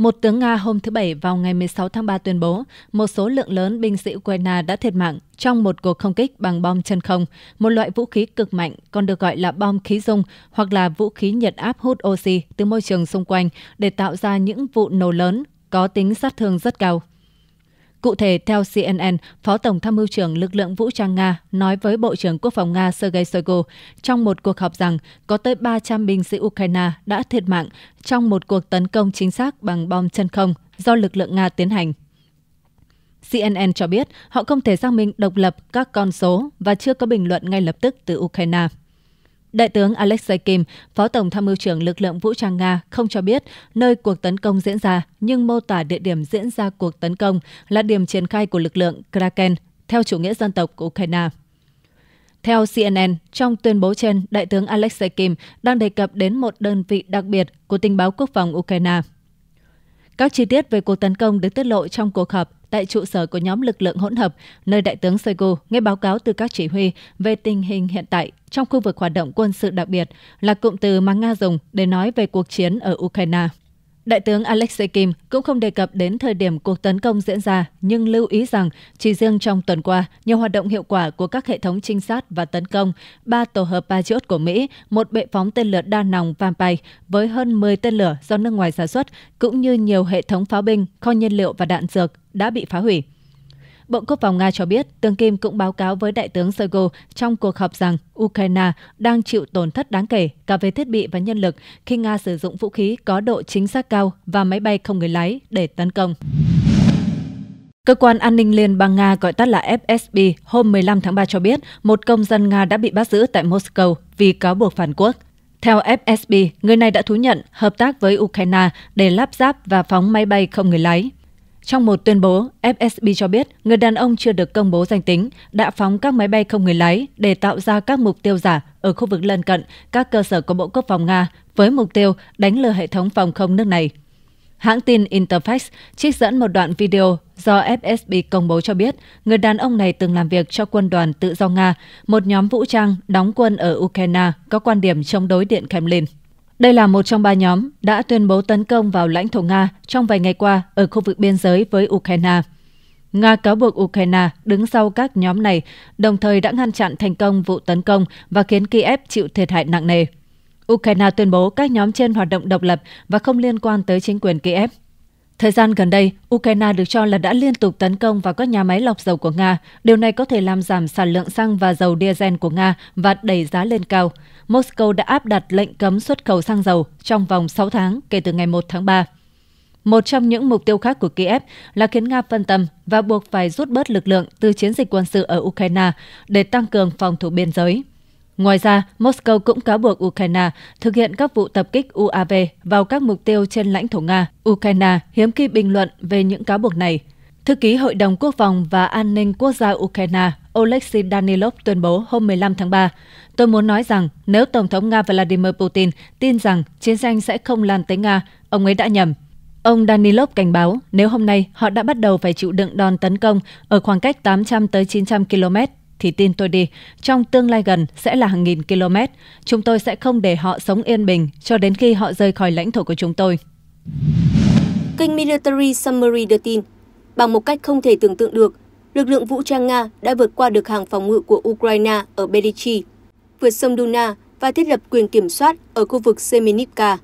Một tướng Nga hôm thứ Bảy vào ngày 16 tháng 3 tuyên bố một số lượng lớn binh sĩ Ukraine đã thiệt mạng trong một cuộc không kích bằng bom chân không, một loại vũ khí cực mạnh còn được gọi là bom khí dung hoặc là vũ khí nhiệt áp hút oxy từ môi trường xung quanh để tạo ra những vụ nổ lớn có tính sát thương rất cao. Cụ thể, theo CNN, Phó Tổng tham mưu trưởng lực lượng vũ trang Nga nói với Bộ trưởng Quốc phòng Nga Sergei Shoigu trong một cuộc họp rằng có tới 300 binh sĩ Ukraine đã thiệt mạng trong một cuộc tấn công chính xác bằng bom chân không do lực lượng Nga tiến hành. CNN cho biết họ không thể xác minh độc lập các con số và chưa có bình luận ngay lập tức từ Ukraine. Đại tướng Alexei Kim, Phó Tổng tham mưu trưởng lực lượng vũ trang Nga không cho biết nơi cuộc tấn công diễn ra, nhưng mô tả địa điểm diễn ra cuộc tấn công là điểm triển khai của lực lượng Kraken theo chủ nghĩa dân tộc của Ukraine. Theo CNN, trong tuyên bố trên, Đại tướng Alexei Kim đang đề cập đến một đơn vị đặc biệt của tình báo quốc phòng Ukraine. Các chi tiết về cuộc tấn công được tiết lộ trong cuộc họp tại trụ sở của nhóm lực lượng hỗn hợp, nơi đại tướng Shoigu nghe báo cáo từ các chỉ huy về tình hình hiện tại trong khu vực hoạt động quân sự đặc biệt là cụm từ mà Nga dùng để nói về cuộc chiến ở Ukraine. Đại tướng Alexei Kim cũng không đề cập đến thời điểm cuộc tấn công diễn ra, nhưng lưu ý rằng chỉ riêng trong tuần qua, nhiều hoạt động hiệu quả của các hệ thống trinh sát và tấn công, ba tổ hợp Patriot của Mỹ, một bệ phóng tên lửa đa nòng Vampire với hơn 10 tên lửa do nước ngoài sản xuất, cũng như nhiều hệ thống pháo binh, kho nhiên liệu và đạn dược đã bị phá hủy. Bộ Quốc phòng Nga cho biết, tướng Kim cũng báo cáo với Đại tướng Shoigu trong cuộc họp rằng Ukraine đang chịu tổn thất đáng kể cả về thiết bị và nhân lực khi Nga sử dụng vũ khí có độ chính xác cao và máy bay không người lái để tấn công. Cơ quan an ninh Liên bang Nga gọi tắt là FSB hôm 15 tháng 3 cho biết một công dân Nga đã bị bắt giữ tại Moscow vì cáo buộc phản quốc. Theo FSB, người này đã thú nhận hợp tác với Ukraine để lắp ráp và phóng máy bay không người lái. Trong một tuyên bố, FSB cho biết người đàn ông chưa được công bố danh tính đã phóng các máy bay không người lái để tạo ra các mục tiêu giả ở khu vực lân cận các cơ sở của Bộ Quốc phòng Nga với mục tiêu đánh lừa hệ thống phòng không nước này. Hãng tin Interfax trích dẫn một đoạn video do FSB công bố cho biết người đàn ông này từng làm việc cho quân đoàn tự do Nga, một nhóm vũ trang đóng quân ở Ukraine có quan điểm chống đối Điện Kremlin. Đây là một trong ba nhóm đã tuyên bố tấn công vào lãnh thổ Nga trong vài ngày qua ở khu vực biên giới với Ukraine. Nga cáo buộc Ukraine đứng sau các nhóm này, đồng thời đã ngăn chặn thành công vụ tấn công và khiến Kiev chịu thiệt hại nặng nề. Ukraine tuyên bố các nhóm trên hoạt động độc lập và không liên quan tới chính quyền Kiev. Thời gian gần đây, Ukraine được cho là đã liên tục tấn công vào các nhà máy lọc dầu của Nga. Điều này có thể làm giảm sản lượng xăng và dầu diesel của Nga và đẩy giá lên cao. Moscow đã áp đặt lệnh cấm xuất khẩu xăng dầu trong vòng 6 tháng kể từ ngày 1 tháng 3. Một trong những mục tiêu khác của Kiev là khiến Nga phân tâm và buộc phải rút bớt lực lượng từ chiến dịch quân sự ở Ukraine để tăng cường phòng thủ biên giới. Ngoài ra, Moscow cũng cáo buộc Ukraine thực hiện các vụ tập kích UAV vào các mục tiêu trên lãnh thổ Nga. Ukraine hiếm khi bình luận về những cáo buộc này. Thư ký Hội đồng Quốc phòng và An ninh Quốc gia Ukraine oleksiy Danilov tuyên bố hôm 15 tháng 3, Tôi muốn nói rằng nếu Tổng thống Nga Vladimir Putin tin rằng chiến tranh sẽ không lan tới Nga, ông ấy đã nhầm. Ông Danilov cảnh báo nếu hôm nay họ đã bắt đầu phải chịu đựng đòn tấn công ở khoảng cách 800 tới 900 km thì tin tôi đi, trong tương lai gần sẽ là hàng nghìn km. Chúng tôi sẽ không để họ sống yên bình cho đến khi họ rời khỏi lãnh thổ của chúng tôi. Kênh Military Summary đưa tin, bằng một cách không thể tưởng tượng được, lực lượng vũ trang Nga đã vượt qua được hàng phòng ngự của Ukraine ở Belichi, vượt sông Duna và thiết lập quyền kiểm soát ở khu vực Semenivka.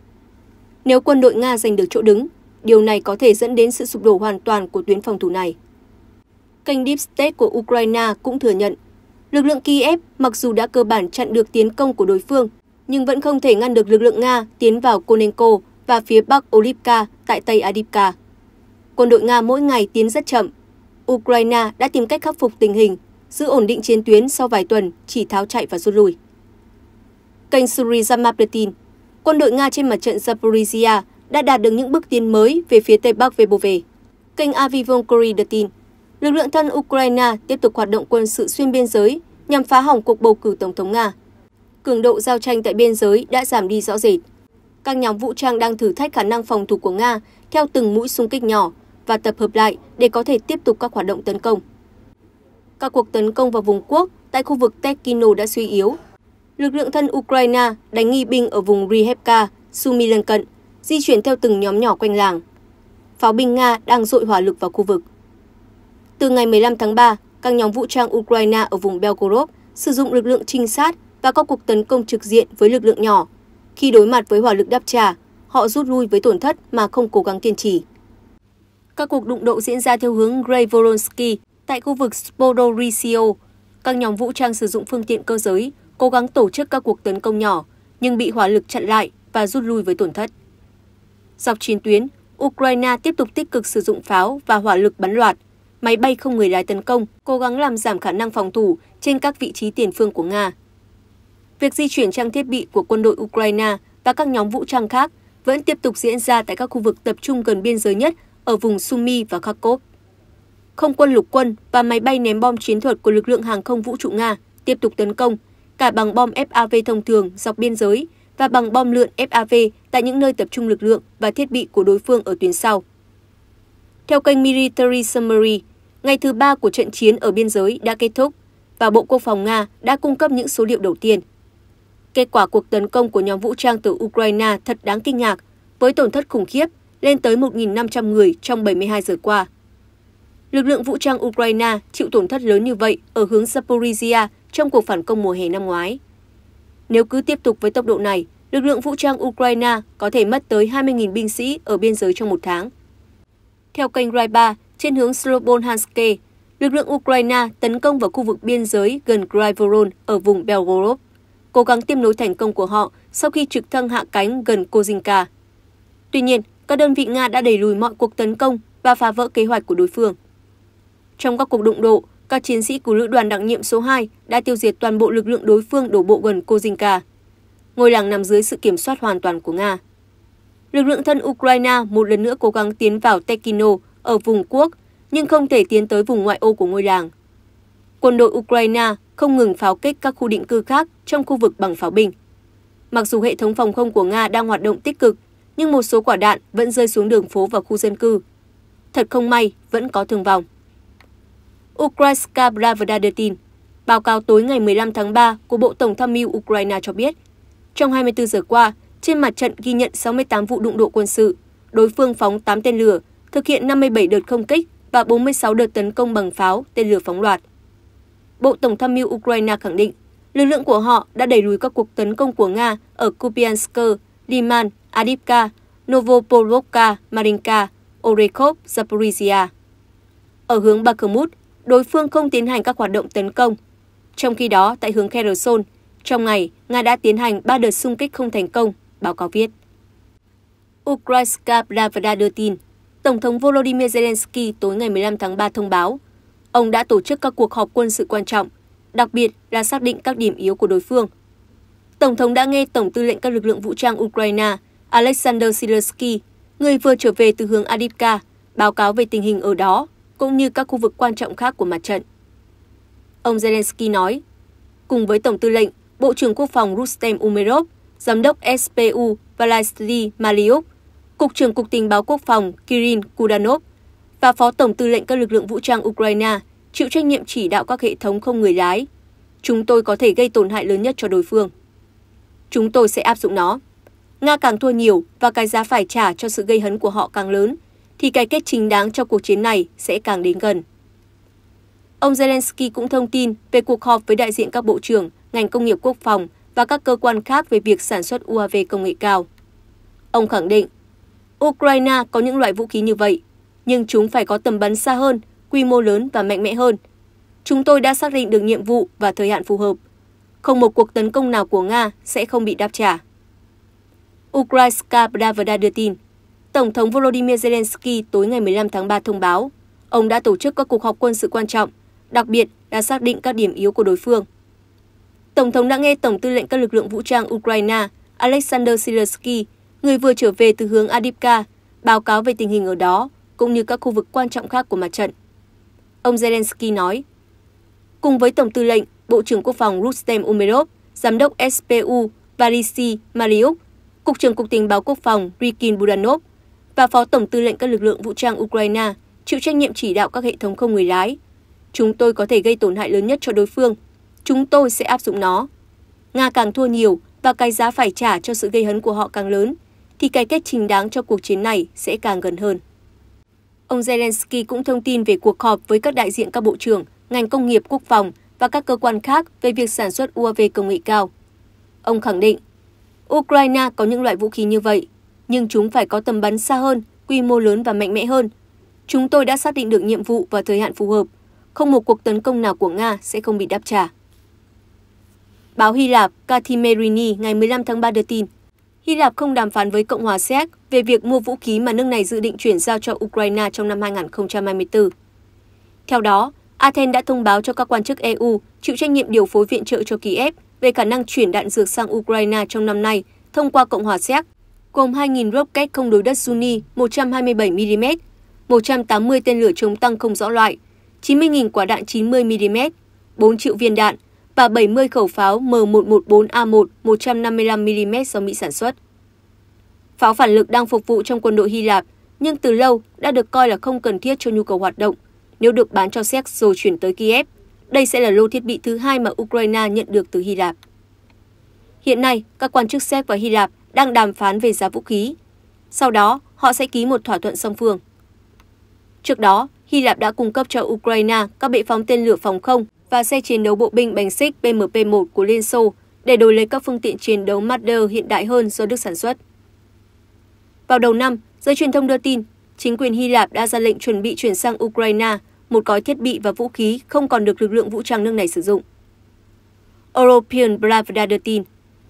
Nếu quân đội Nga giành được chỗ đứng, điều này có thể dẫn đến sự sụp đổ hoàn toàn của tuyến phòng thủ này. Kênh Deep State của Ukraine cũng thừa nhận Lực lượng Kiev mặc dù đã cơ bản chặn được tiến công của đối phương, nhưng vẫn không thể ngăn được lực lượng Nga tiến vào Konenko và phía bắc Olivka tại Tây Adivka. Quân đội Nga mỗi ngày tiến rất chậm. Ukraine đã tìm cách khắc phục tình hình, giữ ổn định chiến tuyến sau vài tuần chỉ tháo chạy và rút lui. Kênh Suri Zamapetin, quân đội Nga trên mặt trận Zaporizhia đã đạt được những bước tiến mới về phía tây bắc Vebove. Kênh Avivon Kori đưa tin, lực lượng thân Ukraine tiếp tục hoạt động quân sự xuyên biên giới nhằm phá hỏng cuộc bầu cử Tổng thống Nga. Cường độ giao tranh tại biên giới đã giảm đi rõ rệt. Các nhóm vũ trang đang thử thách khả năng phòng thủ của Nga theo từng mũi xung kích nhỏ và tập hợp lại để có thể tiếp tục các hoạt động tấn công. Các cuộc tấn công vào vùng quốc tại khu vực Tekino đã suy yếu. Lực lượng thân Ukraine đánh nghi binh ở vùng Rihevka, Sumi lân cận, di chuyển theo từng nhóm nhỏ quanh làng. Pháo binh Nga đang dội hỏa lực vào khu vực. Từ ngày 15 tháng 3, các nhóm vũ trang Ukraine ở vùng Belgorod sử dụng lực lượng trinh sát và các cuộc tấn công trực diện với lực lượng nhỏ. Khi đối mặt với hỏa lực đáp trả, họ rút lui với tổn thất mà không cố gắng kiên trì. Các cuộc đụng độ diễn ra theo hướng Grey tại khu vực Spodorisio. Các nhóm vũ trang sử dụng phương tiện cơ giới cố gắng tổ chức các cuộc tấn công nhỏ nhưng bị hỏa lực chặn lại và rút lui với tổn thất. Dọc chiến tuyến, Ukraine tiếp tục tích cực sử dụng pháo và hỏa lực bắn loạt máy bay không người lái tấn công, cố gắng làm giảm khả năng phòng thủ trên các vị trí tiền phương của Nga. Việc di chuyển trang thiết bị của quân đội Ukraine và các nhóm vũ trang khác vẫn tiếp tục diễn ra tại các khu vực tập trung gần biên giới nhất ở vùng Sumy và Kharkov. Không quân lục quân và máy bay ném bom chiến thuật của lực lượng hàng không vũ trụ Nga tiếp tục tấn công, cả bằng bom FAV thông thường dọc biên giới và bằng bom lượn FAV tại những nơi tập trung lực lượng và thiết bị của đối phương ở tuyến sau. Theo kênh Military Summary, Ngày thứ ba của trận chiến ở biên giới đã kết thúc và Bộ Quốc phòng Nga đã cung cấp những số liệu đầu tiên. Kết quả cuộc tấn công của nhóm vũ trang từ Ukraine thật đáng kinh ngạc, với tổn thất khủng khiếp lên tới 1.500 người trong 72 giờ qua. Lực lượng vũ trang Ukraine chịu tổn thất lớn như vậy ở hướng Zaporizhia trong cuộc phản công mùa hè năm ngoái. Nếu cứ tiếp tục với tốc độ này, lực lượng vũ trang Ukraine có thể mất tới 20.000 binh sĩ ở biên giới trong một tháng. Theo kênh Rai 3, trên hướng Slobodhanske, lực lượng Ukraine tấn công vào khu vực biên giới gần Grivoron ở vùng Belgorod, cố gắng tiêm nối thành công của họ sau khi trực thăng hạ cánh gần Kozinka. Tuy nhiên, các đơn vị Nga đã đẩy lùi mọi cuộc tấn công và phá vỡ kế hoạch của đối phương. Trong các cuộc đụng độ, các chiến sĩ của lữ đoàn đặc nhiệm số 2 đã tiêu diệt toàn bộ lực lượng đối phương đổ bộ gần Kozinka. Ngôi làng nằm dưới sự kiểm soát hoàn toàn của Nga. Lực lượng thân Ukraine một lần nữa cố gắng tiến vào Tekino ở vùng quốc nhưng không thể tiến tới vùng ngoại ô của ngôi làng. Quân đội Ukraine không ngừng pháo kích các khu định cư khác trong khu vực bằng pháo binh. Mặc dù hệ thống phòng không của Nga đang hoạt động tích cực, nhưng một số quả đạn vẫn rơi xuống đường phố và khu dân cư. Thật không may, vẫn có thương vong. Ukrainska Pravda đưa tin, báo cáo tối ngày 15 tháng 3 của Bộ Tổng tham mưu Ukraine cho biết, trong 24 giờ qua, trên mặt trận ghi nhận 68 vụ đụng độ quân sự, đối phương phóng 8 tên lửa thực hiện 57 đợt không kích và 46 đợt tấn công bằng pháo, tên lửa phóng loạt. Bộ Tổng tham mưu Ukraine khẳng định, lực lượng của họ đã đẩy lùi các cuộc tấn công của Nga ở Kupiansk, Liman, Adivka, Novopolovka, Marinka, Orekhov, Zaporizhia. Ở hướng Bakhmut, đối phương không tiến hành các hoạt động tấn công. Trong khi đó, tại hướng Kherson, trong ngày, Nga đã tiến hành 3 đợt xung kích không thành công, báo cáo viết. Ukraine Pravda đưa tin, Tổng thống Volodymyr Zelensky tối ngày 15 tháng 3 thông báo, ông đã tổ chức các cuộc họp quân sự quan trọng, đặc biệt là xác định các điểm yếu của đối phương. Tổng thống đã nghe Tổng tư lệnh các lực lượng vũ trang Ukraine Alexander Silersky, người vừa trở về từ hướng Adivka, báo cáo về tình hình ở đó, cũng như các khu vực quan trọng khác của mặt trận. Ông Zelensky nói, cùng với Tổng tư lệnh, Bộ trưởng Quốc phòng Rustem Umerov, Giám đốc SPU Valastri Maliuk Cục trưởng Cục Tình báo Quốc phòng Kirin Kudanov và Phó Tổng tư lệnh các lực lượng vũ trang Ukraine chịu trách nhiệm chỉ đạo các hệ thống không người lái. Chúng tôi có thể gây tổn hại lớn nhất cho đối phương. Chúng tôi sẽ áp dụng nó. Nga càng thua nhiều và cái giá phải trả cho sự gây hấn của họ càng lớn, thì cái kết chính đáng cho cuộc chiến này sẽ càng đến gần. Ông Zelensky cũng thông tin về cuộc họp với đại diện các bộ trưởng, ngành công nghiệp quốc phòng và các cơ quan khác về việc sản xuất UAV công nghệ cao. Ông khẳng định ukraine có những loại vũ khí như vậy nhưng chúng phải có tầm bắn xa hơn quy mô lớn và mạnh mẽ hơn chúng tôi đã xác định được nhiệm vụ và thời hạn phù hợp không một cuộc tấn công nào của nga sẽ không bị đáp trả ukrainska pravda đưa tin tổng thống volodymyr zelensky tối ngày 15 tháng 3 thông báo ông đã tổ chức các cuộc họp quân sự quan trọng đặc biệt là xác định các điểm yếu của đối phương tổng thống đã nghe tổng tư lệnh các lực lượng vũ trang ukraine alexander silersky người vừa trở về từ hướng Adipka, báo cáo về tình hình ở đó, cũng như các khu vực quan trọng khác của mặt trận. Ông Zelensky nói, cùng với Tổng tư lệnh, Bộ trưởng Quốc phòng Rustem Umerov, Giám đốc SPU Varisi Mariuk, Cục trưởng Cục tình báo Quốc phòng Rikin Budanov và Phó Tổng tư lệnh các lực lượng vũ trang Ukraine chịu trách nhiệm chỉ đạo các hệ thống không người lái. Chúng tôi có thể gây tổn hại lớn nhất cho đối phương. Chúng tôi sẽ áp dụng nó. Nga càng thua nhiều và cái giá phải trả cho sự gây hấn của họ càng lớn thì cái kết chính đáng cho cuộc chiến này sẽ càng gần hơn. Ông Zelensky cũng thông tin về cuộc họp với các đại diện các bộ trưởng, ngành công nghiệp quốc phòng và các cơ quan khác về việc sản xuất UAV công nghệ cao. Ông khẳng định, Ukraine có những loại vũ khí như vậy, nhưng chúng phải có tầm bắn xa hơn, quy mô lớn và mạnh mẽ hơn. Chúng tôi đã xác định được nhiệm vụ và thời hạn phù hợp. Không một cuộc tấn công nào của Nga sẽ không bị đáp trả. Báo Hy Lạp Katimerini ngày 15 tháng 3 đưa tin, Hy Lạp không đàm phán với Cộng hòa Séc về việc mua vũ khí mà nước này dự định chuyển giao cho Ukraine trong năm 2024. Theo đó, Athens đã thông báo cho các quan chức EU chịu trách nhiệm điều phối viện trợ cho Kiev về khả năng chuyển đạn dược sang Ukraine trong năm nay thông qua Cộng hòa Séc, gồm 2.000 rocket không đối đất Sunni 127mm, 180 tên lửa chống tăng không rõ loại, 90.000 quả đạn 90mm, 4 triệu viên đạn, và 70 khẩu pháo M114A1 155mm do Mỹ sản xuất. Pháo phản lực đang phục vụ trong quân đội Hy Lạp, nhưng từ lâu đã được coi là không cần thiết cho nhu cầu hoạt động. Nếu được bán cho Séc rồi chuyển tới Kiev, đây sẽ là lô thiết bị thứ hai mà Ukraine nhận được từ Hy Lạp. Hiện nay, các quan chức Séc và Hy Lạp đang đàm phán về giá vũ khí. Sau đó, họ sẽ ký một thỏa thuận song phương. Trước đó, Hy Lạp đã cung cấp cho Ukraine các bệ phóng tên lửa phòng không và xe chiến đấu bộ binh bánh xích BMP-1 của Liên Xô để đổi lấy các phương tiện chiến đấu Marder hiện đại hơn do Đức sản xuất. Vào đầu năm, giới truyền thông đưa tin, chính quyền Hy Lạp đã ra lệnh chuẩn bị chuyển sang Ukraine một gói thiết bị và vũ khí không còn được lực lượng vũ trang nước này sử dụng. European Pravda đưa tin,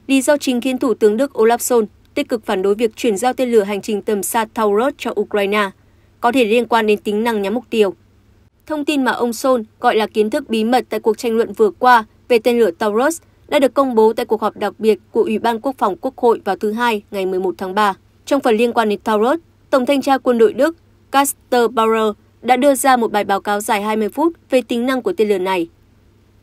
lý do chính khiến Thủ tướng Đức Olaf Scholz tích cực phản đối việc chuyển giao tên lửa hành trình tầm xa Taurus cho Ukraine có thể liên quan đến tính năng nhắm mục tiêu thông tin mà ông Sol gọi là kiến thức bí mật tại cuộc tranh luận vừa qua về tên lửa Taurus đã được công bố tại cuộc họp đặc biệt của Ủy ban Quốc phòng Quốc hội vào thứ Hai ngày 11 tháng 3. Trong phần liên quan đến Taurus, Tổng thanh tra quân đội Đức Caster Bauer đã đưa ra một bài báo cáo dài 20 phút về tính năng của tên lửa này.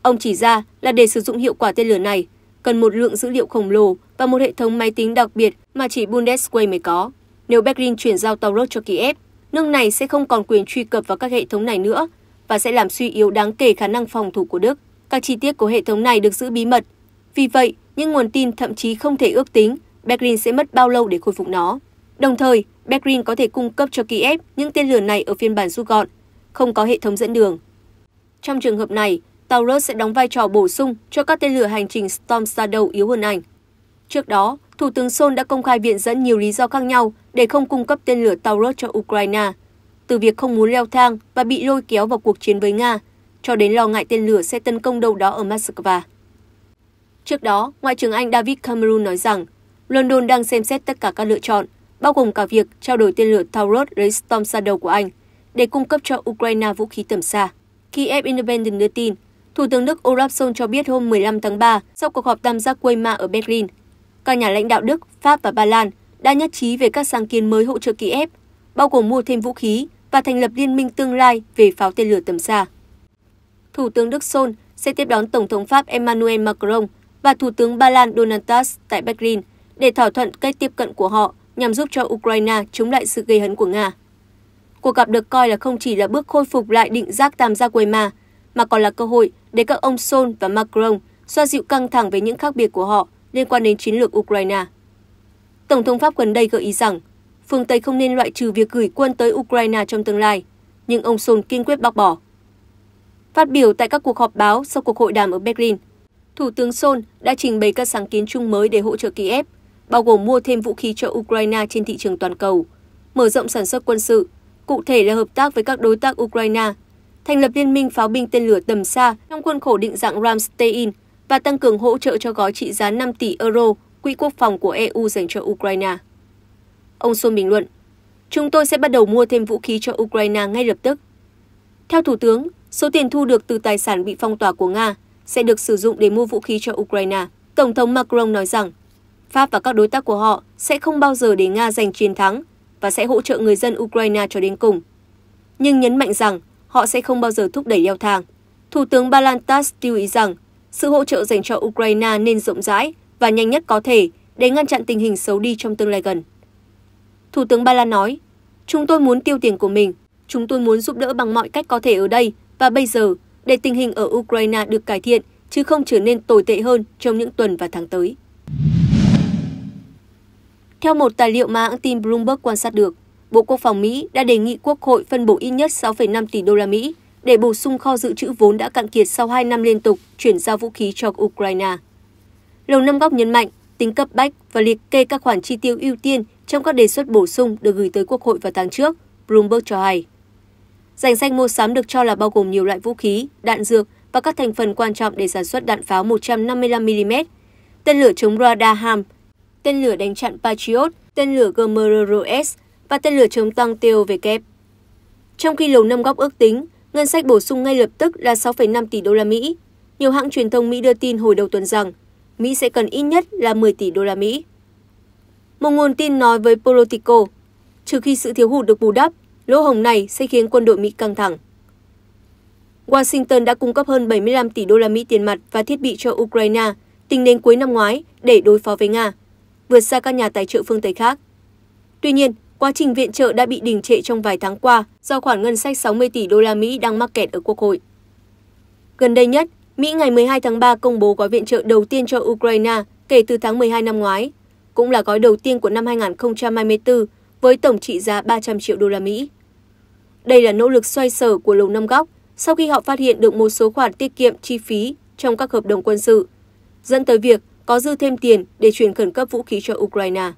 Ông chỉ ra là để sử dụng hiệu quả tên lửa này, cần một lượng dữ liệu khổng lồ và một hệ thống máy tính đặc biệt mà chỉ Bundeswehr mới có. Nếu Berlin chuyển giao Taurus cho Kiev, nước này sẽ không còn quyền truy cập vào các hệ thống này nữa và sẽ làm suy yếu đáng kể khả năng phòng thủ của Đức. Các chi tiết của hệ thống này được giữ bí mật. Vì vậy, những nguồn tin thậm chí không thể ước tính Berlin sẽ mất bao lâu để khôi phục nó. Đồng thời, Berlin có thể cung cấp cho Kiev những tên lửa này ở phiên bản rút gọn, không có hệ thống dẫn đường. Trong trường hợp này, Taurus sẽ đóng vai trò bổ sung cho các tên lửa hành trình Storm Shadow yếu hơn ảnh. Trước đó, Thủ tướng Sol đã công khai viện dẫn nhiều lý do khác nhau để không cung cấp tên lửa Taurus cho Ukraine, từ việc không muốn leo thang và bị lôi kéo vào cuộc chiến với Nga, cho đến lo ngại tên lửa sẽ tấn công đâu đó ở Moscow. Trước đó, Ngoại trưởng Anh David Cameron nói rằng London đang xem xét tất cả các lựa chọn, bao gồm cả việc trao đổi tên lửa Taurus lấy Storm Shadow của Anh để cung cấp cho Ukraine vũ khí tầm xa. Kiev Independent đưa tin, Thủ tướng Đức Olaf Scholz cho biết hôm 15 tháng 3 sau cuộc họp tam giác ma ở Berlin các nhà lãnh đạo Đức, Pháp và Ba Lan đã nhất trí về các sáng kiến mới hỗ trợ Kiev, bao gồm mua thêm vũ khí và thành lập liên minh tương lai về pháo tên lửa tầm xa. Thủ tướng Đức Scholz sẽ tiếp đón Tổng thống Pháp Emmanuel Macron và Thủ tướng Ba Lan Donald Tusk tại Berlin để thỏa thuận cách tiếp cận của họ nhằm giúp cho Ukraine chống lại sự gây hấn của Nga. Cuộc gặp được coi là không chỉ là bước khôi phục lại định giác tam giác Weimar, mà còn là cơ hội để các ông Sol và Macron xoa dịu căng thẳng về những khác biệt của họ liên quan đến chiến lược Ukraine. Tổng thống Pháp gần đây gợi ý rằng phương Tây không nên loại trừ việc gửi quân tới Ukraine trong tương lai, nhưng ông Sol kiên quyết bác bỏ. Phát biểu tại các cuộc họp báo sau cuộc hội đàm ở Berlin, Thủ tướng Sol đã trình bày các sáng kiến chung mới để hỗ trợ Kiev, bao gồm mua thêm vũ khí cho Ukraine trên thị trường toàn cầu, mở rộng sản xuất quân sự, cụ thể là hợp tác với các đối tác Ukraine, thành lập liên minh pháo binh tên lửa tầm xa trong khuôn khổ định dạng Ramstein và tăng cường hỗ trợ cho gói trị giá 5 tỷ euro quỹ quốc phòng của EU dành cho Ukraine. Ông Xuân bình luận, chúng tôi sẽ bắt đầu mua thêm vũ khí cho Ukraine ngay lập tức. Theo Thủ tướng, số tiền thu được từ tài sản bị phong tỏa của Nga sẽ được sử dụng để mua vũ khí cho Ukraine. Tổng thống Macron nói rằng, Pháp và các đối tác của họ sẽ không bao giờ để Nga giành chiến thắng và sẽ hỗ trợ người dân Ukraine cho đến cùng. Nhưng nhấn mạnh rằng họ sẽ không bao giờ thúc đẩy leo thang. Thủ tướng Ba Lan lưu ý rằng sự hỗ trợ dành cho Ukraine nên rộng rãi và nhanh nhất có thể để ngăn chặn tình hình xấu đi trong tương lai gần. Thủ tướng Ba Lan nói, chúng tôi muốn tiêu tiền của mình, chúng tôi muốn giúp đỡ bằng mọi cách có thể ở đây và bây giờ để tình hình ở Ukraine được cải thiện chứ không trở nên tồi tệ hơn trong những tuần và tháng tới. Theo một tài liệu mà hãng tin Bloomberg quan sát được, Bộ Quốc phòng Mỹ đã đề nghị Quốc hội phân bổ ít nhất 6,5 tỷ đô la Mỹ để bổ sung kho dự trữ vốn đã cạn kiệt sau 2 năm liên tục chuyển giao vũ khí cho Ukraine. Lầu Năm Góc nhấn mạnh tính cấp bách và liệt kê các khoản chi tiêu ưu tiên trong các đề xuất bổ sung được gửi tới Quốc hội vào tháng trước, Bloomberg cho hay. Danh sách mua sắm được cho là bao gồm nhiều loại vũ khí, đạn dược và các thành phần quan trọng để sản xuất đạn pháo 155mm, tên lửa chống radar Ham, tên lửa đánh chặn Patriot, tên lửa GMRS và tên lửa chống tăng TOVK. E trong khi Lầu Năm Góc ước tính ngân sách bổ sung ngay lập tức là 6,5 tỷ đô la Mỹ. Nhiều hãng truyền thông Mỹ đưa tin hồi đầu tuần rằng Mỹ sẽ cần ít nhất là 10 tỷ đô la Mỹ. Một nguồn tin nói với Politico, trừ khi sự thiếu hụt được bù đắp, lỗ hổng này sẽ khiến quân đội Mỹ căng thẳng. Washington đã cung cấp hơn 75 tỷ đô la Mỹ tiền mặt và thiết bị cho Ukraine tính đến cuối năm ngoái để đối phó với Nga, vượt xa các nhà tài trợ phương Tây khác. Tuy nhiên, quá trình viện trợ đã bị đình trệ trong vài tháng qua do khoản ngân sách 60 tỷ đô la Mỹ đang mắc kẹt ở Quốc hội. Gần đây nhất, Mỹ ngày 12 tháng 3 công bố gói viện trợ đầu tiên cho Ukraine kể từ tháng 12 năm ngoái, cũng là gói đầu tiên của năm 2024 với tổng trị giá 300 triệu đô la Mỹ. Đây là nỗ lực xoay sở của Lầu Năm Góc sau khi họ phát hiện được một số khoản tiết kiệm chi phí trong các hợp đồng quân sự, dẫn tới việc có dư thêm tiền để chuyển khẩn cấp vũ khí cho Ukraine.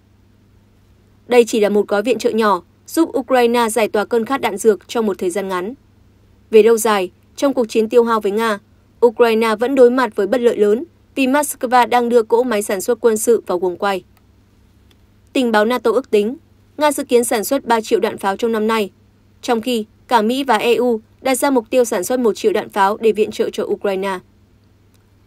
Đây chỉ là một gói viện trợ nhỏ giúp Ukraine giải tỏa cơn khát đạn dược trong một thời gian ngắn. Về lâu dài, trong cuộc chiến tiêu hao với Nga, Ukraine vẫn đối mặt với bất lợi lớn vì Moscow đang đưa cỗ máy sản xuất quân sự vào guồng quay. Tình báo NATO ước tính, Nga dự kiến sản xuất 3 triệu đạn pháo trong năm nay, trong khi cả Mỹ và EU đặt ra mục tiêu sản xuất 1 triệu đạn pháo để viện trợ cho Ukraine.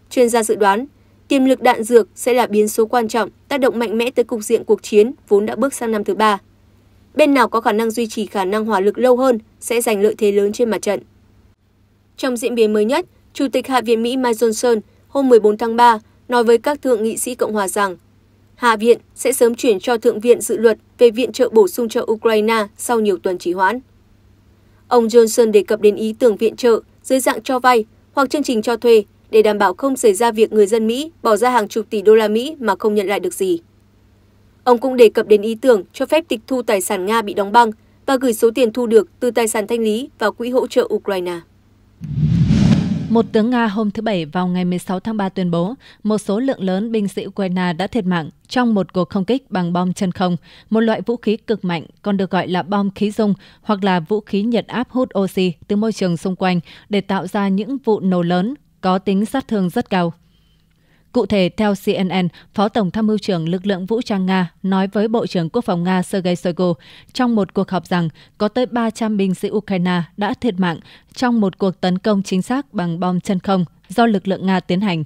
Chuyên gia dự đoán, tiềm lực đạn dược sẽ là biến số quan trọng tác động mạnh mẽ tới cục diện cuộc chiến vốn đã bước sang năm thứ ba. Bên nào có khả năng duy trì khả năng hỏa lực lâu hơn sẽ giành lợi thế lớn trên mặt trận. Trong diễn biến mới nhất, Chủ tịch Hạ viện Mỹ Mike Johnson hôm 14 tháng 3 nói với các thượng nghị sĩ Cộng hòa rằng Hạ viện sẽ sớm chuyển cho Thượng viện dự luật về viện trợ bổ sung cho Ukraine sau nhiều tuần trì hoãn. Ông Johnson đề cập đến ý tưởng viện trợ dưới dạng cho vay hoặc chương trình cho thuê để đảm bảo không xảy ra việc người dân Mỹ bỏ ra hàng chục tỷ đô la Mỹ mà không nhận lại được gì. Ông cũng đề cập đến ý tưởng cho phép tịch thu tài sản Nga bị đóng băng và gửi số tiền thu được từ tài sản thanh lý vào quỹ hỗ trợ Ukraine. Một tướng Nga hôm thứ Bảy vào ngày 16 tháng 3 tuyên bố một số lượng lớn binh sĩ Ukraine đã thiệt mạng trong một cuộc không kích bằng bom chân không, một loại vũ khí cực mạnh còn được gọi là bom khí dung hoặc là vũ khí nhiệt áp hút oxy từ môi trường xung quanh để tạo ra những vụ nổ lớn có tính sát thương rất cao. Cụ thể, theo CNN, Phó Tổng tham mưu trưởng lực lượng vũ trang Nga nói với Bộ trưởng Quốc phòng Nga Sergei Shoigu trong một cuộc họp rằng có tới 300 binh sĩ Ukraine đã thiệt mạng trong một cuộc tấn công chính xác bằng bom chân không do lực lượng Nga tiến hành.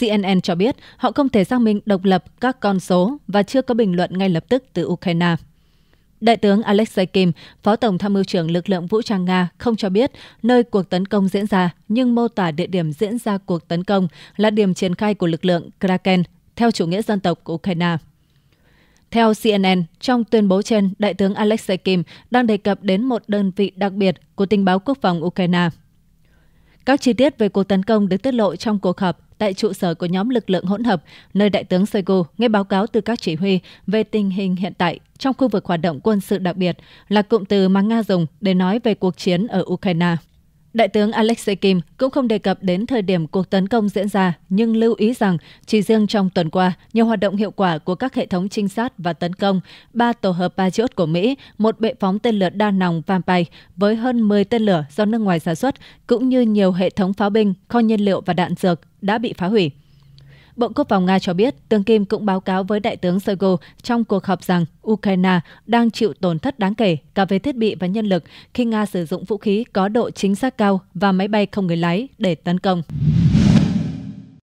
CNN cho biết họ không thể xác minh độc lập các con số và chưa có bình luận ngay lập tức từ Ukraine. Đại tướng Alexei Kim, Phó Tổng tham mưu trưởng lực lượng vũ trang Nga không cho biết nơi cuộc tấn công diễn ra, nhưng mô tả địa điểm diễn ra cuộc tấn công là điểm triển khai của lực lượng Kraken theo chủ nghĩa dân tộc của Ukraine. Theo CNN, trong tuyên bố trên, Đại tướng Alexei Kim đang đề cập đến một đơn vị đặc biệt của tình báo quốc phòng Ukraine. Các chi tiết về cuộc tấn công được tiết lộ trong cuộc họp tại trụ sở của nhóm lực lượng hỗn hợp, nơi đại tướng Shoigu nghe báo cáo từ các chỉ huy về tình hình hiện tại trong khu vực hoạt động quân sự đặc biệt là cụm từ mà Nga dùng để nói về cuộc chiến ở Ukraine. Đại tướng Alexei Kim cũng không đề cập đến thời điểm cuộc tấn công diễn ra, nhưng lưu ý rằng chỉ riêng trong tuần qua, nhiều hoạt động hiệu quả của các hệ thống trinh sát và tấn công, ba tổ hợp Patriot của Mỹ, một bệ phóng tên lửa đa nòng Vampire với hơn 10 tên lửa do nước ngoài sản xuất, cũng như nhiều hệ thống pháo binh, kho nhiên liệu và đạn dược đã bị phá hủy. Bộ Quốc phòng Nga cho biết, tướng Kim cũng báo cáo với Đại tướng Shoigu trong cuộc họp rằng Ukraine đang chịu tổn thất đáng kể cả về thiết bị và nhân lực khi Nga sử dụng vũ khí có độ chính xác cao và máy bay không người lái để tấn công.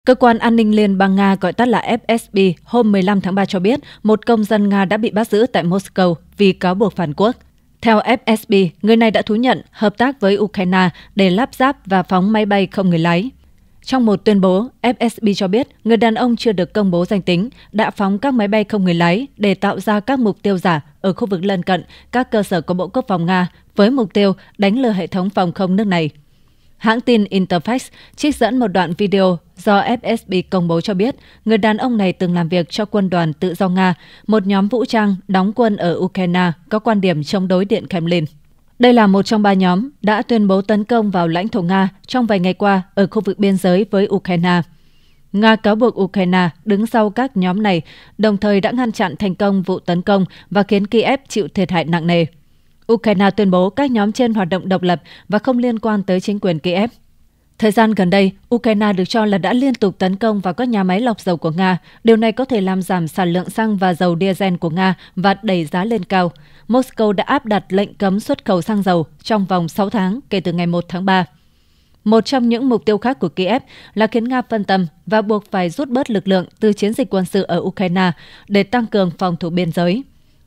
Cơ quan an ninh Liên bang Nga gọi tắt là FSB hôm 15 tháng 3 cho biết một công dân Nga đã bị bắt giữ tại Moscow vì cáo buộc phản quốc. Theo FSB, người này đã thú nhận hợp tác với Ukraine để lắp ráp và phóng máy bay không người lái. Trong một tuyên bố, FSB cho biết người đàn ông chưa được công bố danh tính đã phóng các máy bay không người lái để tạo ra các mục tiêu giả ở khu vực lân cận các cơ sở của Bộ Quốc phòng Nga với mục tiêu đánh lừa hệ thống phòng không nước này. Hãng tin Interfax trích dẫn một đoạn video do FSB công bố cho biết người đàn ông này từng làm việc cho quân đoàn tự do Nga, một nhóm vũ trang đóng quân ở Ukraine có quan điểm chống đối Điện Kremlin. Đây là một trong ba nhóm đã tuyên bố tấn công vào lãnh thổ Nga trong vài ngày qua ở khu vực biên giới với Ukraine. Nga cáo buộc Ukraine đứng sau các nhóm này, đồng thời đã ngăn chặn thành công vụ tấn công và khiến Kiev chịu thiệt hại nặng nề. Ukraine tuyên bố các nhóm trên hoạt động độc lập và không liên quan tới chính quyền Kiev. Thời gian gần đây, Ukraine được cho là đã liên tục tấn công vào các nhà máy lọc dầu của Nga. Điều này có thể làm giảm sản lượng xăng và dầu diesel của Nga và đẩy giá lên cao. Moscow đã áp đặt lệnh cấm xuất khẩu xăng dầu trong vòng 6 tháng kể từ ngày 1 tháng 3. Một trong những mục tiêu khác của Kiev là khiến Nga phân tâm và buộc phải rút bớt lực lượng từ chiến dịch quân sự ở Ukraine để tăng cường phòng thủ biên giới.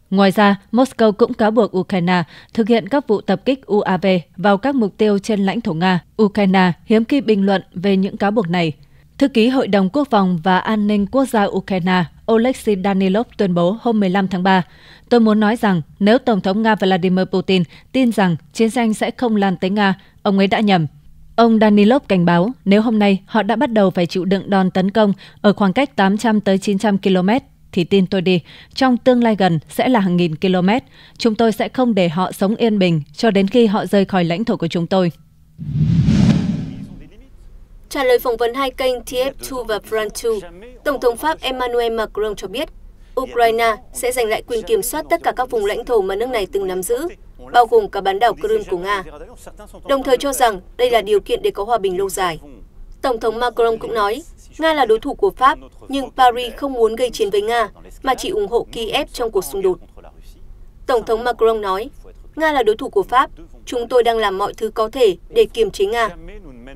Ngoài ra, Moscow cũng cáo buộc Ukraine thực hiện các vụ tập kích UAV vào các mục tiêu trên lãnh thổ Nga. Ukraine hiếm khi bình luận về những cáo buộc này. Thư ký Hội đồng Quốc phòng và An ninh Quốc gia Ukraine Oleksiy Danilov tuyên bố hôm 15 tháng 3. Tôi muốn nói rằng nếu Tổng thống Nga Vladimir Putin tin rằng chiến tranh sẽ không lan tới Nga, ông ấy đã nhầm. Ông Danilov cảnh báo nếu hôm nay họ đã bắt đầu phải chịu đựng đòn tấn công ở khoảng cách 800 tới 900 km thì tin tôi đi, trong tương lai gần sẽ là hàng nghìn km. Chúng tôi sẽ không để họ sống yên bình cho đến khi họ rời khỏi lãnh thổ của chúng tôi. Trả lời phỏng vấn hai kênh TF2 và France 2, Tổng thống Pháp Emmanuel Macron cho biết Ukraine sẽ giành lại quyền kiểm soát tất cả các vùng lãnh thổ mà nước này từng nắm giữ, bao gồm cả bán đảo Crimea của Nga, đồng thời cho rằng đây là điều kiện để có hòa bình lâu dài. Tổng thống Macron cũng nói, Nga là đối thủ của Pháp, nhưng Paris không muốn gây chiến với Nga, mà chỉ ủng hộ Kiev trong cuộc xung đột. Tổng thống Macron nói, nga là đối thủ của pháp chúng tôi đang làm mọi thứ có thể để kiềm chế nga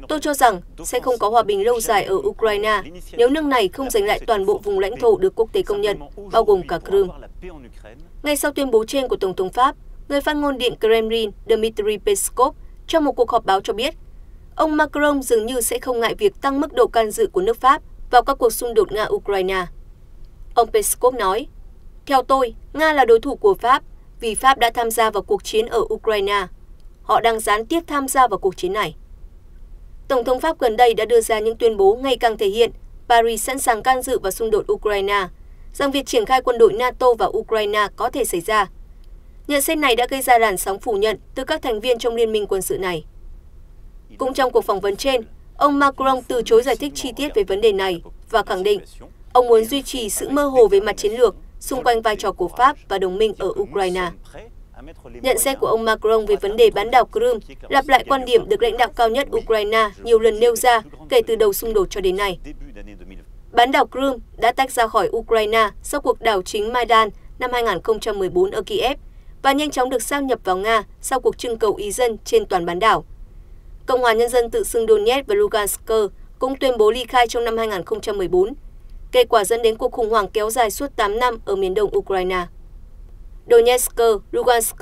tôi cho rằng sẽ không có hòa bình lâu dài ở ukraine nếu nước này không giành lại toàn bộ vùng lãnh thổ được quốc tế công nhận bao gồm cả crimea ngay sau tuyên bố trên của tổng thống pháp người phát ngôn điện kremlin dmitry peskov trong một cuộc họp báo cho biết ông macron dường như sẽ không ngại việc tăng mức độ can dự của nước pháp vào các cuộc xung đột nga ukraine ông peskov nói theo tôi nga là đối thủ của pháp vì Pháp đã tham gia vào cuộc chiến ở Ukraine. Họ đang gián tiếp tham gia vào cuộc chiến này. Tổng thống Pháp gần đây đã đưa ra những tuyên bố ngày càng thể hiện Paris sẵn sàng can dự vào xung đột Ukraine, rằng việc triển khai quân đội NATO vào Ukraine có thể xảy ra. Nhận xét này đã gây ra làn sóng phủ nhận từ các thành viên trong liên minh quân sự này. Cũng trong cuộc phỏng vấn trên, ông Macron từ chối giải thích chi tiết về vấn đề này và khẳng định ông muốn duy trì sự mơ hồ về mặt chiến lược xung quanh vai trò của Pháp và đồng minh ở Ukraine. Nhận xét của ông Macron về vấn đề bán đảo Crimea lặp lại quan điểm được lãnh đạo cao nhất Ukraine nhiều lần nêu ra kể từ đầu xung đột cho đến nay. Bán đảo Crimea đã tách ra khỏi Ukraine sau cuộc đảo chính Maidan năm 2014 ở Kiev và nhanh chóng được sang nhập vào Nga sau cuộc trưng cầu ý dân trên toàn bán đảo. Cộng hòa Nhân dân tự xưng Donetsk và Lugansk cũng tuyên bố ly khai trong năm 2014 kết quả dẫn đến cuộc khủng hoảng kéo dài suốt 8 năm ở miền đông Ukraine. Donetsk, Lugansk,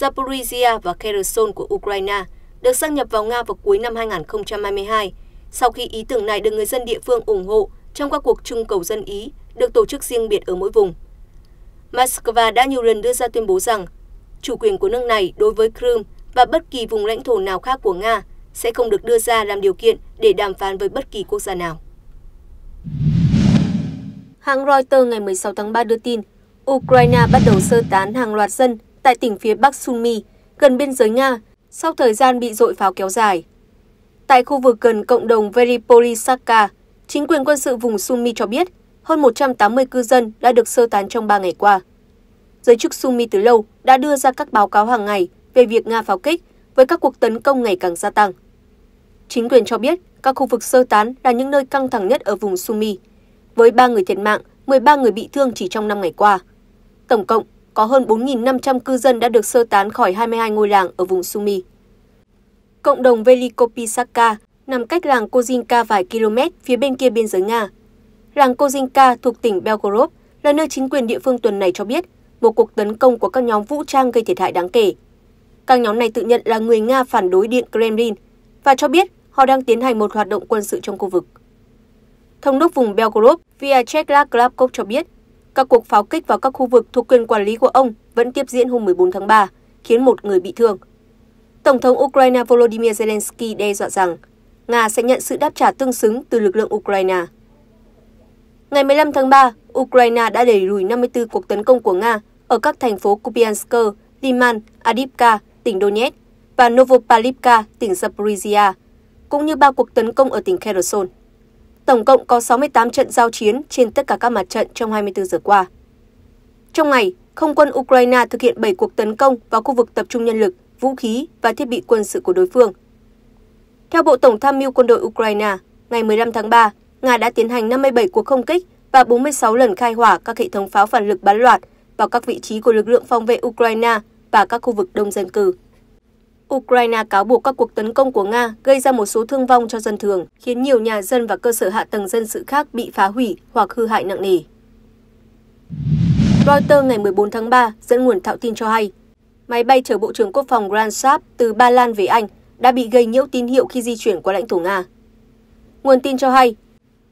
Zaporizhia và Kherson của Ukraine được xác nhập vào Nga vào cuối năm 2022, sau khi ý tưởng này được người dân địa phương ủng hộ trong các cuộc trưng cầu dân Ý được tổ chức riêng biệt ở mỗi vùng. Moscow đã nhiều lần đưa ra tuyên bố rằng chủ quyền của nước này đối với Crimea và bất kỳ vùng lãnh thổ nào khác của Nga sẽ không được đưa ra làm điều kiện để đàm phán với bất kỳ quốc gia nào. Hãng Reuters ngày 16 tháng 3 đưa tin, Ukraine bắt đầu sơ tán hàng loạt dân tại tỉnh phía Bắc Sumy, gần biên giới Nga, sau thời gian bị dội pháo kéo dài. Tại khu vực gần cộng đồng Veripolisaka, chính quyền quân sự vùng Sumy cho biết hơn 180 cư dân đã được sơ tán trong 3 ngày qua. Giới chức Sumy từ lâu đã đưa ra các báo cáo hàng ngày về việc Nga pháo kích với các cuộc tấn công ngày càng gia tăng. Chính quyền cho biết các khu vực sơ tán là những nơi căng thẳng nhất ở vùng Sumy, với ba người thiệt mạng, 13 người bị thương chỉ trong 5 ngày qua. Tổng cộng, có hơn 4.500 cư dân đã được sơ tán khỏi 22 ngôi làng ở vùng Sumi. Cộng đồng Velikopisaka nằm cách làng Kozinka vài km phía bên kia biên giới Nga. Làng Kozinka thuộc tỉnh Belgorod là nơi chính quyền địa phương tuần này cho biết một cuộc tấn công của các nhóm vũ trang gây thiệt hại đáng kể. Các nhóm này tự nhận là người Nga phản đối Điện Kremlin và cho biết họ đang tiến hành một hoạt động quân sự trong khu vực thống đốc vùng Belgorod Vyacheslav Glavkov cho biết, các cuộc pháo kích vào các khu vực thuộc quyền quản lý của ông vẫn tiếp diễn hôm 14 tháng 3, khiến một người bị thương. Tổng thống Ukraine Volodymyr Zelensky đe dọa rằng Nga sẽ nhận sự đáp trả tương xứng từ lực lượng Ukraine. Ngày 15 tháng 3, Ukraine đã đẩy lùi 54 cuộc tấn công của Nga ở các thành phố Kupiansk, Liman, Adivka, tỉnh Donetsk và Novopalivka, tỉnh Zaporizhia, cũng như ba cuộc tấn công ở tỉnh Kherson. Tổng cộng có 68 trận giao chiến trên tất cả các mặt trận trong 24 giờ qua. Trong ngày, không quân Ukraine thực hiện 7 cuộc tấn công vào khu vực tập trung nhân lực, vũ khí và thiết bị quân sự của đối phương. Theo Bộ Tổng tham mưu quân đội Ukraine, ngày 15 tháng 3, Nga đã tiến hành 57 cuộc không kích và 46 lần khai hỏa các hệ thống pháo phản lực bắn loạt vào các vị trí của lực lượng phòng vệ Ukraine và các khu vực đông dân cư ukraine cáo buộc các cuộc tấn công của nga gây ra một số thương vong cho dân thường khiến nhiều nhà dân và cơ sở hạ tầng dân sự khác bị phá hủy hoặc hư hại nặng nề reuters ngày 14 tháng 3 dẫn nguồn thạo tin cho hay máy bay chở bộ trưởng quốc phòng grand Saab từ ba lan về anh đã bị gây nhiễu tín hiệu khi di chuyển qua lãnh thổ nga nguồn tin cho hay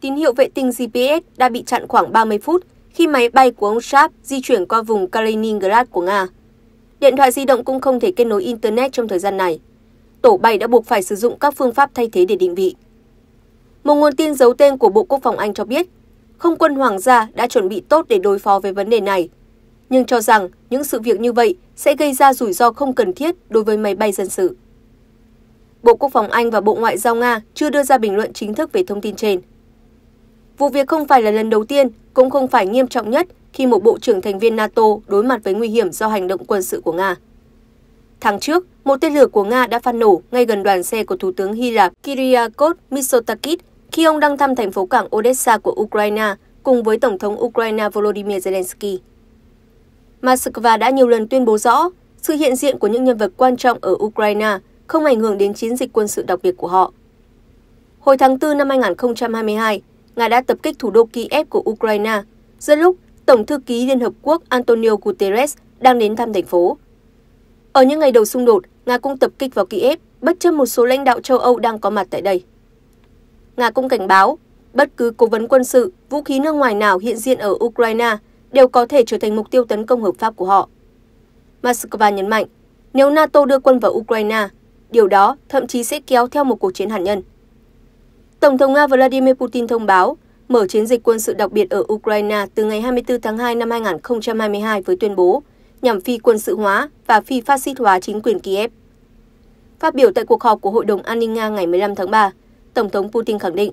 tín hiệu vệ tinh gps đã bị chặn khoảng 30 phút khi máy bay của ông Saab di chuyển qua vùng Kaliningrad của Nga. Điện thoại di động cũng không thể kết nối Internet trong thời gian này. Tổ bay đã buộc phải sử dụng các phương pháp thay thế để định vị. Một nguồn tin giấu tên của Bộ Quốc phòng Anh cho biết, không quân Hoàng gia đã chuẩn bị tốt để đối phó với vấn đề này, nhưng cho rằng những sự việc như vậy sẽ gây ra rủi ro không cần thiết đối với máy bay dân sự. Bộ Quốc phòng Anh và Bộ Ngoại giao Nga chưa đưa ra bình luận chính thức về thông tin trên. Vụ việc không phải là lần đầu tiên, cũng không phải nghiêm trọng nhất khi một bộ trưởng thành viên NATO đối mặt với nguy hiểm do hành động quân sự của Nga. Tháng trước, một tên lửa của Nga đã phát nổ ngay gần đoàn xe của Thủ tướng Hy Lạp Kyriakos Mitsotakis khi ông đang thăm thành phố cảng Odessa của Ukraine cùng với Tổng thống Ukraine Volodymyr Zelensky. Moscow đã nhiều lần tuyên bố rõ sự hiện diện của những nhân vật quan trọng ở Ukraine không ảnh hưởng đến chiến dịch quân sự đặc biệt của họ. Hồi tháng 4 năm 2022, Nga đã tập kích thủ đô Kiev của Ukraine, giữa lúc Tổng thư ký Liên Hợp Quốc Antonio Guterres đang đến thăm thành phố. Ở những ngày đầu xung đột, Nga cũng tập kích vào Kiev, bất chấp một số lãnh đạo châu Âu đang có mặt tại đây. Nga cũng cảnh báo, bất cứ cố vấn quân sự, vũ khí nước ngoài nào hiện diện ở Ukraine đều có thể trở thành mục tiêu tấn công hợp pháp của họ. Moscow nhấn mạnh, nếu NATO đưa quân vào Ukraine, điều đó thậm chí sẽ kéo theo một cuộc chiến hạt nhân. Tổng thống Nga Vladimir Putin thông báo mở chiến dịch quân sự đặc biệt ở Ukraine từ ngày 24 tháng 2 năm 2022 với tuyên bố nhằm phi quân sự hóa và phi phát xít hóa chính quyền Kiev. Phát biểu tại cuộc họp của Hội đồng An ninh Nga ngày 15 tháng 3, Tổng thống Putin khẳng định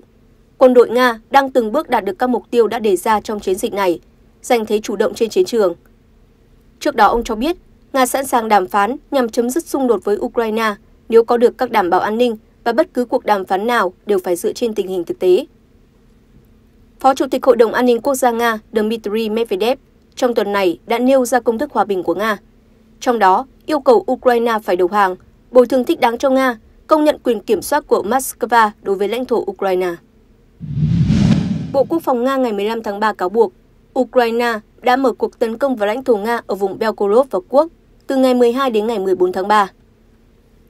quân đội Nga đang từng bước đạt được các mục tiêu đã đề ra trong chiến dịch này, giành thế chủ động trên chiến trường. Trước đó ông cho biết Nga sẵn sàng đàm phán nhằm chấm dứt xung đột với Ukraine nếu có được các đảm bảo an ninh và bất cứ cuộc đàm phán nào đều phải dựa trên tình hình thực tế. Phó Chủ tịch Hội đồng An ninh Quốc gia Nga Dmitry Medvedev trong tuần này đã nêu ra công thức hòa bình của Nga. Trong đó, yêu cầu Ukraine phải đầu hàng, bồi thường thích đáng cho Nga, công nhận quyền kiểm soát của Moscow đối với lãnh thổ Ukraine. Bộ Quốc phòng Nga ngày 15 tháng 3 cáo buộc Ukraine đã mở cuộc tấn công vào lãnh thổ Nga ở vùng Belgorod và Quốc từ ngày 12 đến ngày 14 tháng 3.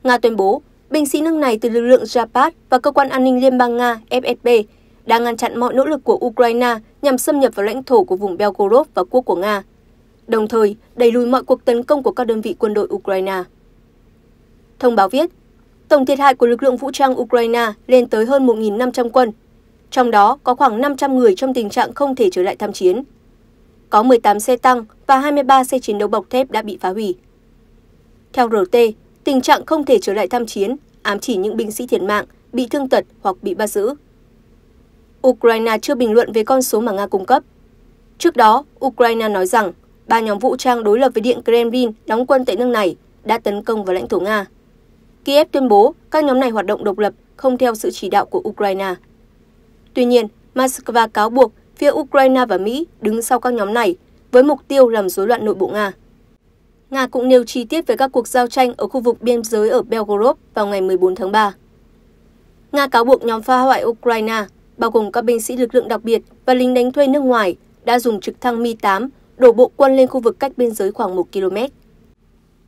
Nga tuyên bố binh sĩ nước này từ lực lượng Zapad và cơ quan an ninh liên bang Nga FSB đang ngăn chặn mọi nỗ lực của Ukraine nhằm xâm nhập vào lãnh thổ của vùng Belgorod và quốc của Nga, đồng thời đẩy lùi mọi cuộc tấn công của các đơn vị quân đội Ukraine. Thông báo viết, tổng thiệt hại của lực lượng vũ trang Ukraine lên tới hơn 1.500 quân, trong đó có khoảng 500 người trong tình trạng không thể trở lại tham chiến. Có 18 xe tăng và 23 xe chiến đấu bọc thép đã bị phá hủy. Theo RT, tình trạng không thể trở lại tham chiến ám chỉ những binh sĩ thiệt mạng, bị thương tật hoặc bị bắt giữ ukraine chưa bình luận về con số mà nga cung cấp trước đó ukraine nói rằng ba nhóm vũ trang đối lập với điện kremlin đóng quân tại nước này đã tấn công vào lãnh thổ nga kiev tuyên bố các nhóm này hoạt động độc lập không theo sự chỉ đạo của ukraine tuy nhiên moscow cáo buộc phía ukraine và mỹ đứng sau các nhóm này với mục tiêu làm rối loạn nội bộ nga Nga cũng nêu chi tiết về các cuộc giao tranh ở khu vực biên giới ở Belgorod vào ngày 14 tháng 3. Nga cáo buộc nhóm phá hoại Ukraine bao gồm các binh sĩ lực lượng đặc biệt và lính đánh thuê nước ngoài đã dùng trực thăng Mi-8 đổ bộ quân lên khu vực cách biên giới khoảng 1 km.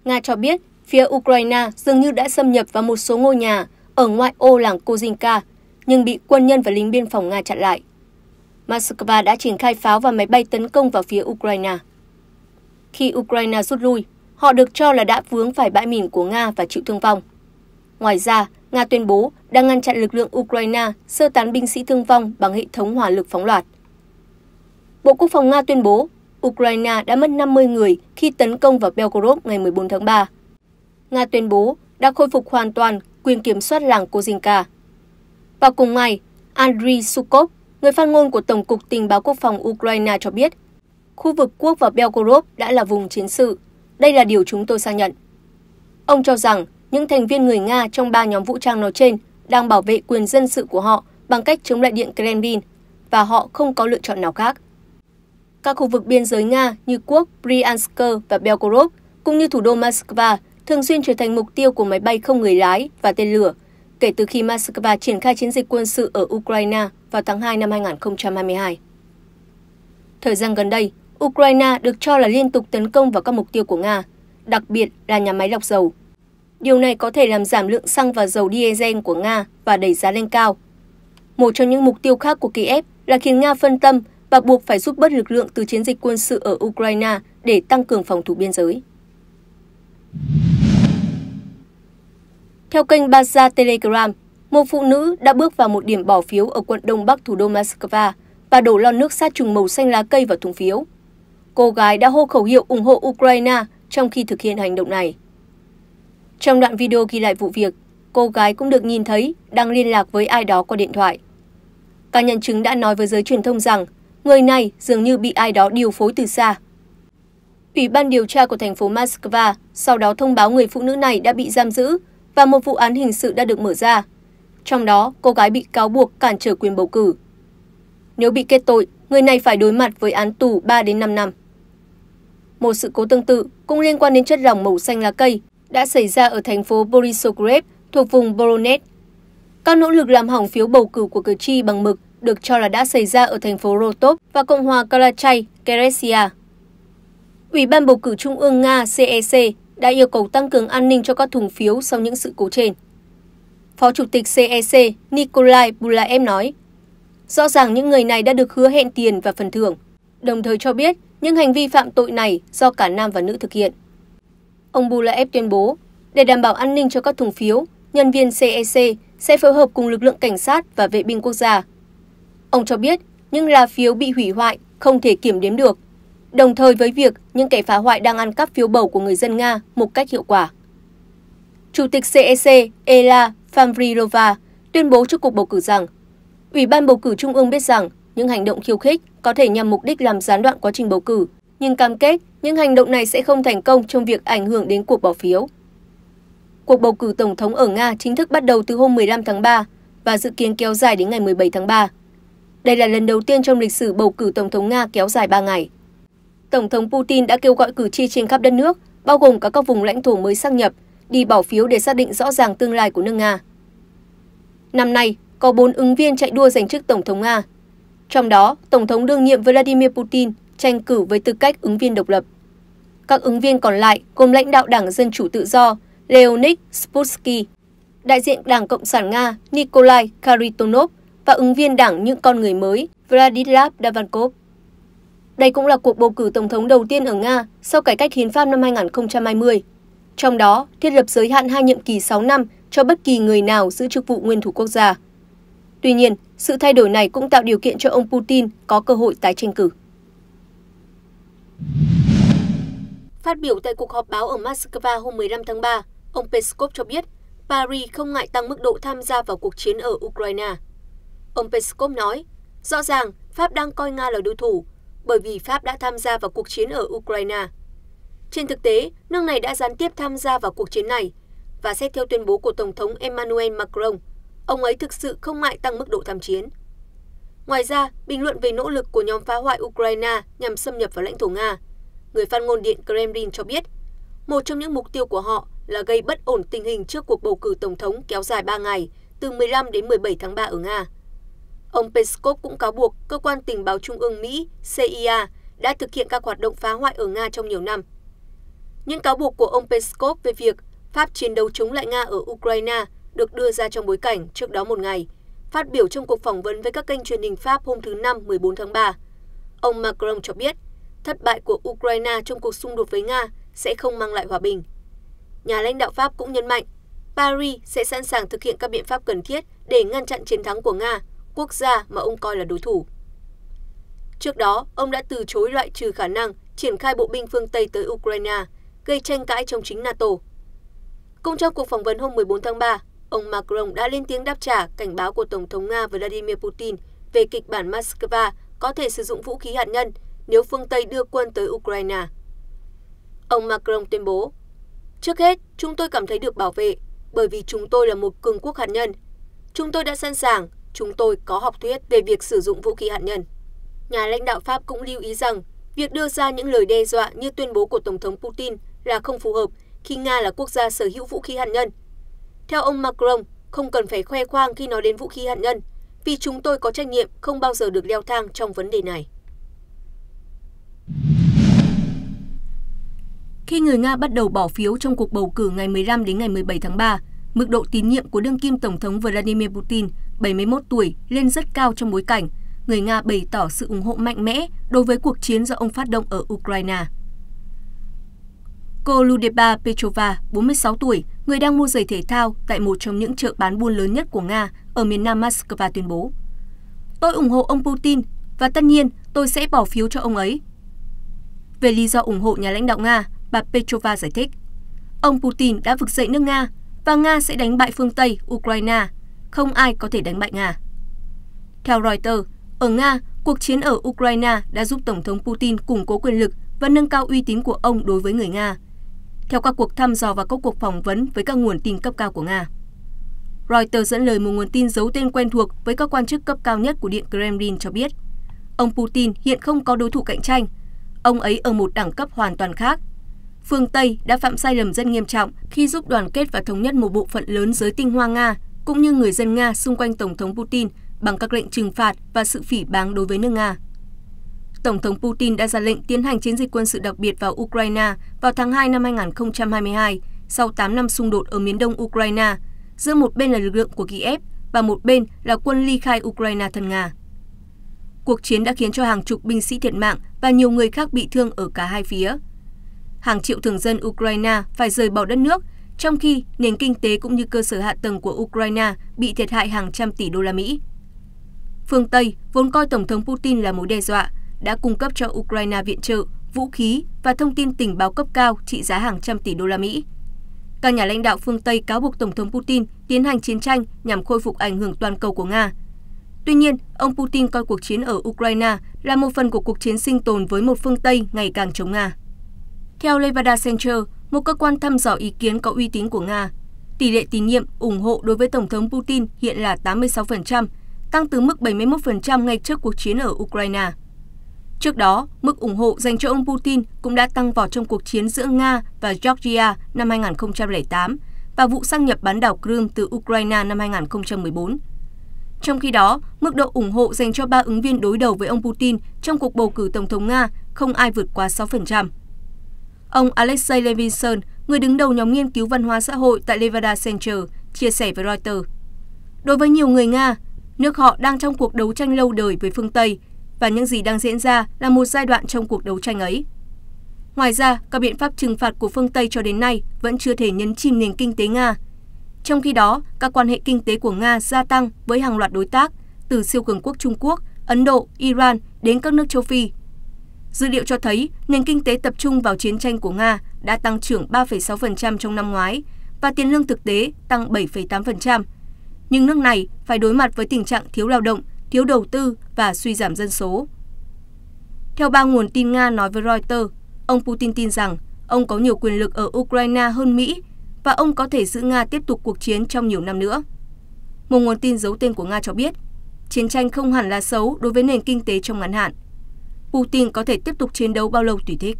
Nga cho biết phía Ukraine dường như đã xâm nhập vào một số ngôi nhà ở ngoại ô làng Kozinka, nhưng bị quân nhân và lính biên phòng Nga chặn lại. Moscow đã triển khai pháo và máy bay tấn công vào phía Ukraine. Khi Ukraine rút lui, họ được cho là đã vướng phải bãi mìn của Nga và chịu thương vong ngoài ra nga tuyên bố đang ngăn chặn lực lượng ukraine sơ tán binh sĩ thương vong bằng hệ thống hỏa lực phóng loạt bộ quốc phòng nga tuyên bố ukraine đã mất 50 người khi tấn công vào belgorod ngày 14 tháng 3 nga tuyên bố đã khôi phục hoàn toàn quyền kiểm soát làng kozinka vào cùng ngày andriy sukov người phát ngôn của tổng cục tình báo quốc phòng ukraine cho biết khu vực quốc và belgorod đã là vùng chiến sự đây là điều chúng tôi xác nhận ông cho rằng những thành viên người Nga trong ba nhóm vũ trang nói trên đang bảo vệ quyền dân sự của họ bằng cách chống lại Điện Kremlin và họ không có lựa chọn nào khác. Các khu vực biên giới Nga như quốc Bryansk và Belgorod cũng như thủ đô Moscow thường xuyên trở thành mục tiêu của máy bay không người lái và tên lửa kể từ khi Moscow triển khai chiến dịch quân sự ở Ukraine vào tháng 2 năm 2022. Thời gian gần đây, Ukraine được cho là liên tục tấn công vào các mục tiêu của Nga, đặc biệt là nhà máy lọc dầu. Điều này có thể làm giảm lượng xăng và dầu diesel của Nga và đẩy giá lên cao. Một trong những mục tiêu khác của Kiev là khiến Nga phân tâm và buộc phải rút bớt lực lượng từ chiến dịch quân sự ở Ukraine để tăng cường phòng thủ biên giới. Theo kênh Baza Telegram, một phụ nữ đã bước vào một điểm bỏ phiếu ở quận Đông Bắc thủ đô Moscow và đổ lon nước sát trùng màu xanh lá cây vào thùng phiếu. Cô gái đã hô khẩu hiệu ủng hộ Ukraine trong khi thực hiện hành động này. Trong đoạn video ghi lại vụ việc, cô gái cũng được nhìn thấy đang liên lạc với ai đó qua điện thoại. Các nhân chứng đã nói với giới truyền thông rằng người này dường như bị ai đó điều phối từ xa. Ủy ban điều tra của thành phố Moscow sau đó thông báo người phụ nữ này đã bị giam giữ và một vụ án hình sự đã được mở ra. Trong đó, cô gái bị cáo buộc cản trở quyền bầu cử. Nếu bị kết tội, người này phải đối mặt với án tù 3 đến 5 năm. Một sự cố tương tự cũng liên quan đến chất lỏng màu xanh lá cây đã xảy ra ở thành phố Borisov thuộc vùng Voronezh. Các nỗ lực làm hỏng phiếu bầu cử của cử tri bằng mực được cho là đã xảy ra ở thành phố Rostov và Cộng hòa Karachay, Keresia. Ủy ban bầu cử Trung ương Nga CEC e đã yêu cầu tăng cường an ninh cho các thùng phiếu sau những sự cố trên. Phó Chủ tịch CEC e Nikolai Bulaev nói, rõ ràng những người này đã được hứa hẹn tiền và phần thưởng, đồng thời cho biết những hành vi phạm tội này do cả nam và nữ thực hiện ông bulaev tuyên bố để đảm bảo an ninh cho các thùng phiếu nhân viên cec e sẽ phối hợp cùng lực lượng cảnh sát và vệ binh quốc gia ông cho biết những lá phiếu bị hủy hoại không thể kiểm đếm được đồng thời với việc những kẻ phá hoại đang ăn cắp phiếu bầu của người dân nga một cách hiệu quả chủ tịch cec e ela famrilova tuyên bố trước cuộc bầu cử rằng ủy ban bầu cử trung ương biết rằng những hành động khiêu khích có thể nhằm mục đích làm gián đoạn quá trình bầu cử nhưng cam kết những hành động này sẽ không thành công trong việc ảnh hưởng đến cuộc bỏ phiếu. Cuộc bầu cử tổng thống ở Nga chính thức bắt đầu từ hôm 15 tháng 3 và dự kiến kéo dài đến ngày 17 tháng 3. Đây là lần đầu tiên trong lịch sử bầu cử tổng thống Nga kéo dài 3 ngày. Tổng thống Putin đã kêu gọi cử tri trên khắp đất nước, bao gồm cả các vùng lãnh thổ mới xác nhập, đi bỏ phiếu để xác định rõ ràng tương lai của nước Nga. Năm nay, có 4 ứng viên chạy đua giành chức tổng thống Nga. Trong đó, tổng thống đương nhiệm Vladimir Putin tranh cử với tư cách ứng viên độc lập. Các ứng viên còn lại gồm lãnh đạo Đảng Dân Chủ Tự Do Leonid Sputsky, đại diện Đảng Cộng sản Nga Nikolai Karitonov và ứng viên Đảng Những Con Người Mới Vladislav Davankov. Đây cũng là cuộc bầu cử tổng thống đầu tiên ở Nga sau cải cách hiến pháp năm 2020, trong đó thiết lập giới hạn hai nhiệm kỳ 6 năm cho bất kỳ người nào giữ chức vụ nguyên thủ quốc gia. Tuy nhiên, sự thay đổi này cũng tạo điều kiện cho ông Putin có cơ hội tái tranh cử. Phát biểu tại cuộc họp báo ở Moscow hôm 15 tháng 3, ông Peskov cho biết Paris không ngại tăng mức độ tham gia vào cuộc chiến ở Ukraine. Ông Peskov nói, rõ ràng Pháp đang coi Nga là đối thủ, bởi vì Pháp đã tham gia vào cuộc chiến ở Ukraine. Trên thực tế, nước này đã gián tiếp tham gia vào cuộc chiến này, và xét theo tuyên bố của Tổng thống Emmanuel Macron, ông ấy thực sự không ngại tăng mức độ tham chiến. Ngoài ra, bình luận về nỗ lực của nhóm phá hoại Ukraine nhằm xâm nhập vào lãnh thổ Nga – người phát ngôn điện kremlin cho biết một trong những mục tiêu của họ là gây bất ổn tình hình trước cuộc bầu cử tổng thống kéo dài ba ngày từ 15 đến 17 tháng 3 ở nga ông peskov cũng cáo buộc cơ quan tình báo trung ương mỹ cia đã thực hiện các hoạt động phá hoại ở nga trong nhiều năm những cáo buộc của ông peskov về việc pháp chiến đấu chống lại nga ở ukraine được đưa ra trong bối cảnh trước đó một ngày phát biểu trong cuộc phỏng vấn với các kênh truyền hình pháp hôm thứ năm 14 tháng 3 ông macron cho biết thất bại của ukraine trong cuộc xung đột với nga sẽ không mang lại hòa bình nhà lãnh đạo pháp cũng nhấn mạnh paris sẽ sẵn sàng thực hiện các biện pháp cần thiết để ngăn chặn chiến thắng của nga quốc gia mà ông coi là đối thủ trước đó ông đã từ chối loại trừ khả năng triển khai bộ binh phương tây tới ukraine gây tranh cãi trong chính nato cũng trong cuộc phỏng vấn hôm 14 tháng 3, ông Macron đã lên tiếng đáp trả cảnh báo của Tổng thống Nga Vladimir Putin về kịch bản Moscow có thể sử dụng vũ khí hạt nhân nếu phương Tây đưa quân tới Ukraine. Ông Macron tuyên bố, Trước hết, chúng tôi cảm thấy được bảo vệ, bởi vì chúng tôi là một cường quốc hạt nhân. Chúng tôi đã sẵn sàng, chúng tôi có học thuyết về việc sử dụng vũ khí hạt nhân. Nhà lãnh đạo Pháp cũng lưu ý rằng, việc đưa ra những lời đe dọa như tuyên bố của Tổng thống Putin là không phù hợp khi Nga là quốc gia sở hữu vũ khí hạt nhân. Theo ông Macron, không cần phải khoe khoang khi nói đến vũ khí hạt nhân, vì chúng tôi có trách nhiệm không bao giờ được leo thang trong vấn đề này. khi người nga bắt đầu bỏ phiếu trong cuộc bầu cử ngày một năm đến ngày một bảy tháng ba mức độ tín nhiệm của đương kim tổng thống vladimir putin bảy mươi một tuổi lên rất cao trong bối cảnh người nga bày tỏ sự ủng hộ mạnh mẽ đối với cuộc chiến do ông phát động ở ukraine Cô Ludeba Petrova, 46 tuổi, người đang mua giày thể thao tại một trong những chợ bán buôn lớn nhất của Nga ở miền nam Moscow tuyên bố. Tôi ủng hộ ông Putin và tất nhiên tôi sẽ bỏ phiếu cho ông ấy. Về lý do ủng hộ nhà lãnh đạo Nga, bà petrova giải thích ông putin đã vực dậy nước nga và nga sẽ đánh bại phương tây ukraine không ai có thể đánh bại nga theo reuters ở nga cuộc chiến ở ukraine đã giúp tổng thống putin củng cố quyền lực và nâng cao uy tín của ông đối với người nga theo các cuộc thăm dò và các cuộc phỏng vấn với các nguồn tin cấp cao của nga Reuters dẫn lời một nguồn tin giấu tên quen thuộc với các quan chức cấp cao nhất của Điện Kremlin cho biết, ông Putin hiện không có đối thủ cạnh tranh. Ông ấy ở một đẳng cấp hoàn toàn khác phương Tây đã phạm sai lầm rất nghiêm trọng khi giúp đoàn kết và thống nhất một bộ phận lớn giới tinh hoa Nga cũng như người dân Nga xung quanh Tổng thống Putin bằng các lệnh trừng phạt và sự phỉ báng đối với nước Nga. Tổng thống Putin đã ra lệnh tiến hành chiến dịch quân sự đặc biệt vào Ukraine vào tháng 2 năm 2022, sau 8 năm xung đột ở miền đông Ukraine, giữa một bên là lực lượng của Kiev và một bên là quân ly khai Ukraine thân Nga. Cuộc chiến đã khiến cho hàng chục binh sĩ thiệt mạng và nhiều người khác bị thương ở cả hai phía hàng triệu thường dân Ukraine phải rời bỏ đất nước, trong khi nền kinh tế cũng như cơ sở hạ tầng của Ukraine bị thiệt hại hàng trăm tỷ đô la Mỹ. Phương Tây, vốn coi Tổng thống Putin là mối đe dọa, đã cung cấp cho Ukraine viện trợ, vũ khí và thông tin tình báo cấp cao trị giá hàng trăm tỷ đô la Mỹ. Các nhà lãnh đạo phương Tây cáo buộc Tổng thống Putin tiến hành chiến tranh nhằm khôi phục ảnh hưởng toàn cầu của Nga. Tuy nhiên, ông Putin coi cuộc chiến ở Ukraine là một phần của cuộc chiến sinh tồn với một phương Tây ngày càng chống Nga theo levada center một cơ quan thăm dò ý kiến có uy tín của nga tỷ lệ tín nhiệm ủng hộ đối với tổng thống putin hiện là 86%, tăng từ mức 71% ngay trước cuộc chiến ở Ukraine. Trước đó, mức ủng hộ dành cho ông Putin cũng đã tăng vọt trong cuộc chiến giữa Nga và Georgia năm 2008 và vụ xâm nhập bán đảo Crimea từ Ukraine năm 2014. Trong khi đó, mức độ ủng hộ dành cho ba ứng viên đối đầu với ông Putin trong cuộc bầu cử tổng thống Nga không ai vượt quá 6%. Ông Alexei Levinson, người đứng đầu nhóm nghiên cứu văn hóa xã hội tại Levada Center, chia sẻ với Reuters. Đối với nhiều người Nga, nước họ đang trong cuộc đấu tranh lâu đời với phương Tây và những gì đang diễn ra là một giai đoạn trong cuộc đấu tranh ấy. Ngoài ra, các biện pháp trừng phạt của phương Tây cho đến nay vẫn chưa thể nhấn chìm nền kinh tế Nga. Trong khi đó, các quan hệ kinh tế của Nga gia tăng với hàng loạt đối tác, từ siêu cường quốc Trung Quốc, Ấn Độ, Iran đến các nước châu Phi dữ liệu cho thấy nền kinh tế tập trung vào chiến tranh của nga đã tăng trưởng 3,6% trong năm ngoái và tiền lương thực tế tăng 7,8%. Nhưng nước này phải đối mặt với tình trạng thiếu lao động, thiếu đầu tư và suy giảm dân số. Theo ba nguồn tin Nga nói với Reuters, ông Putin tin rằng ông có nhiều quyền lực ở Ukraine hơn Mỹ và ông có thể giữ Nga tiếp tục cuộc chiến trong nhiều năm nữa. Một nguồn tin giấu tên của Nga cho biết, chiến tranh không hẳn là xấu đối với nền kinh tế trong ngắn hạn. Putin có thể tiếp tục chiến đấu bao lâu tùy thích.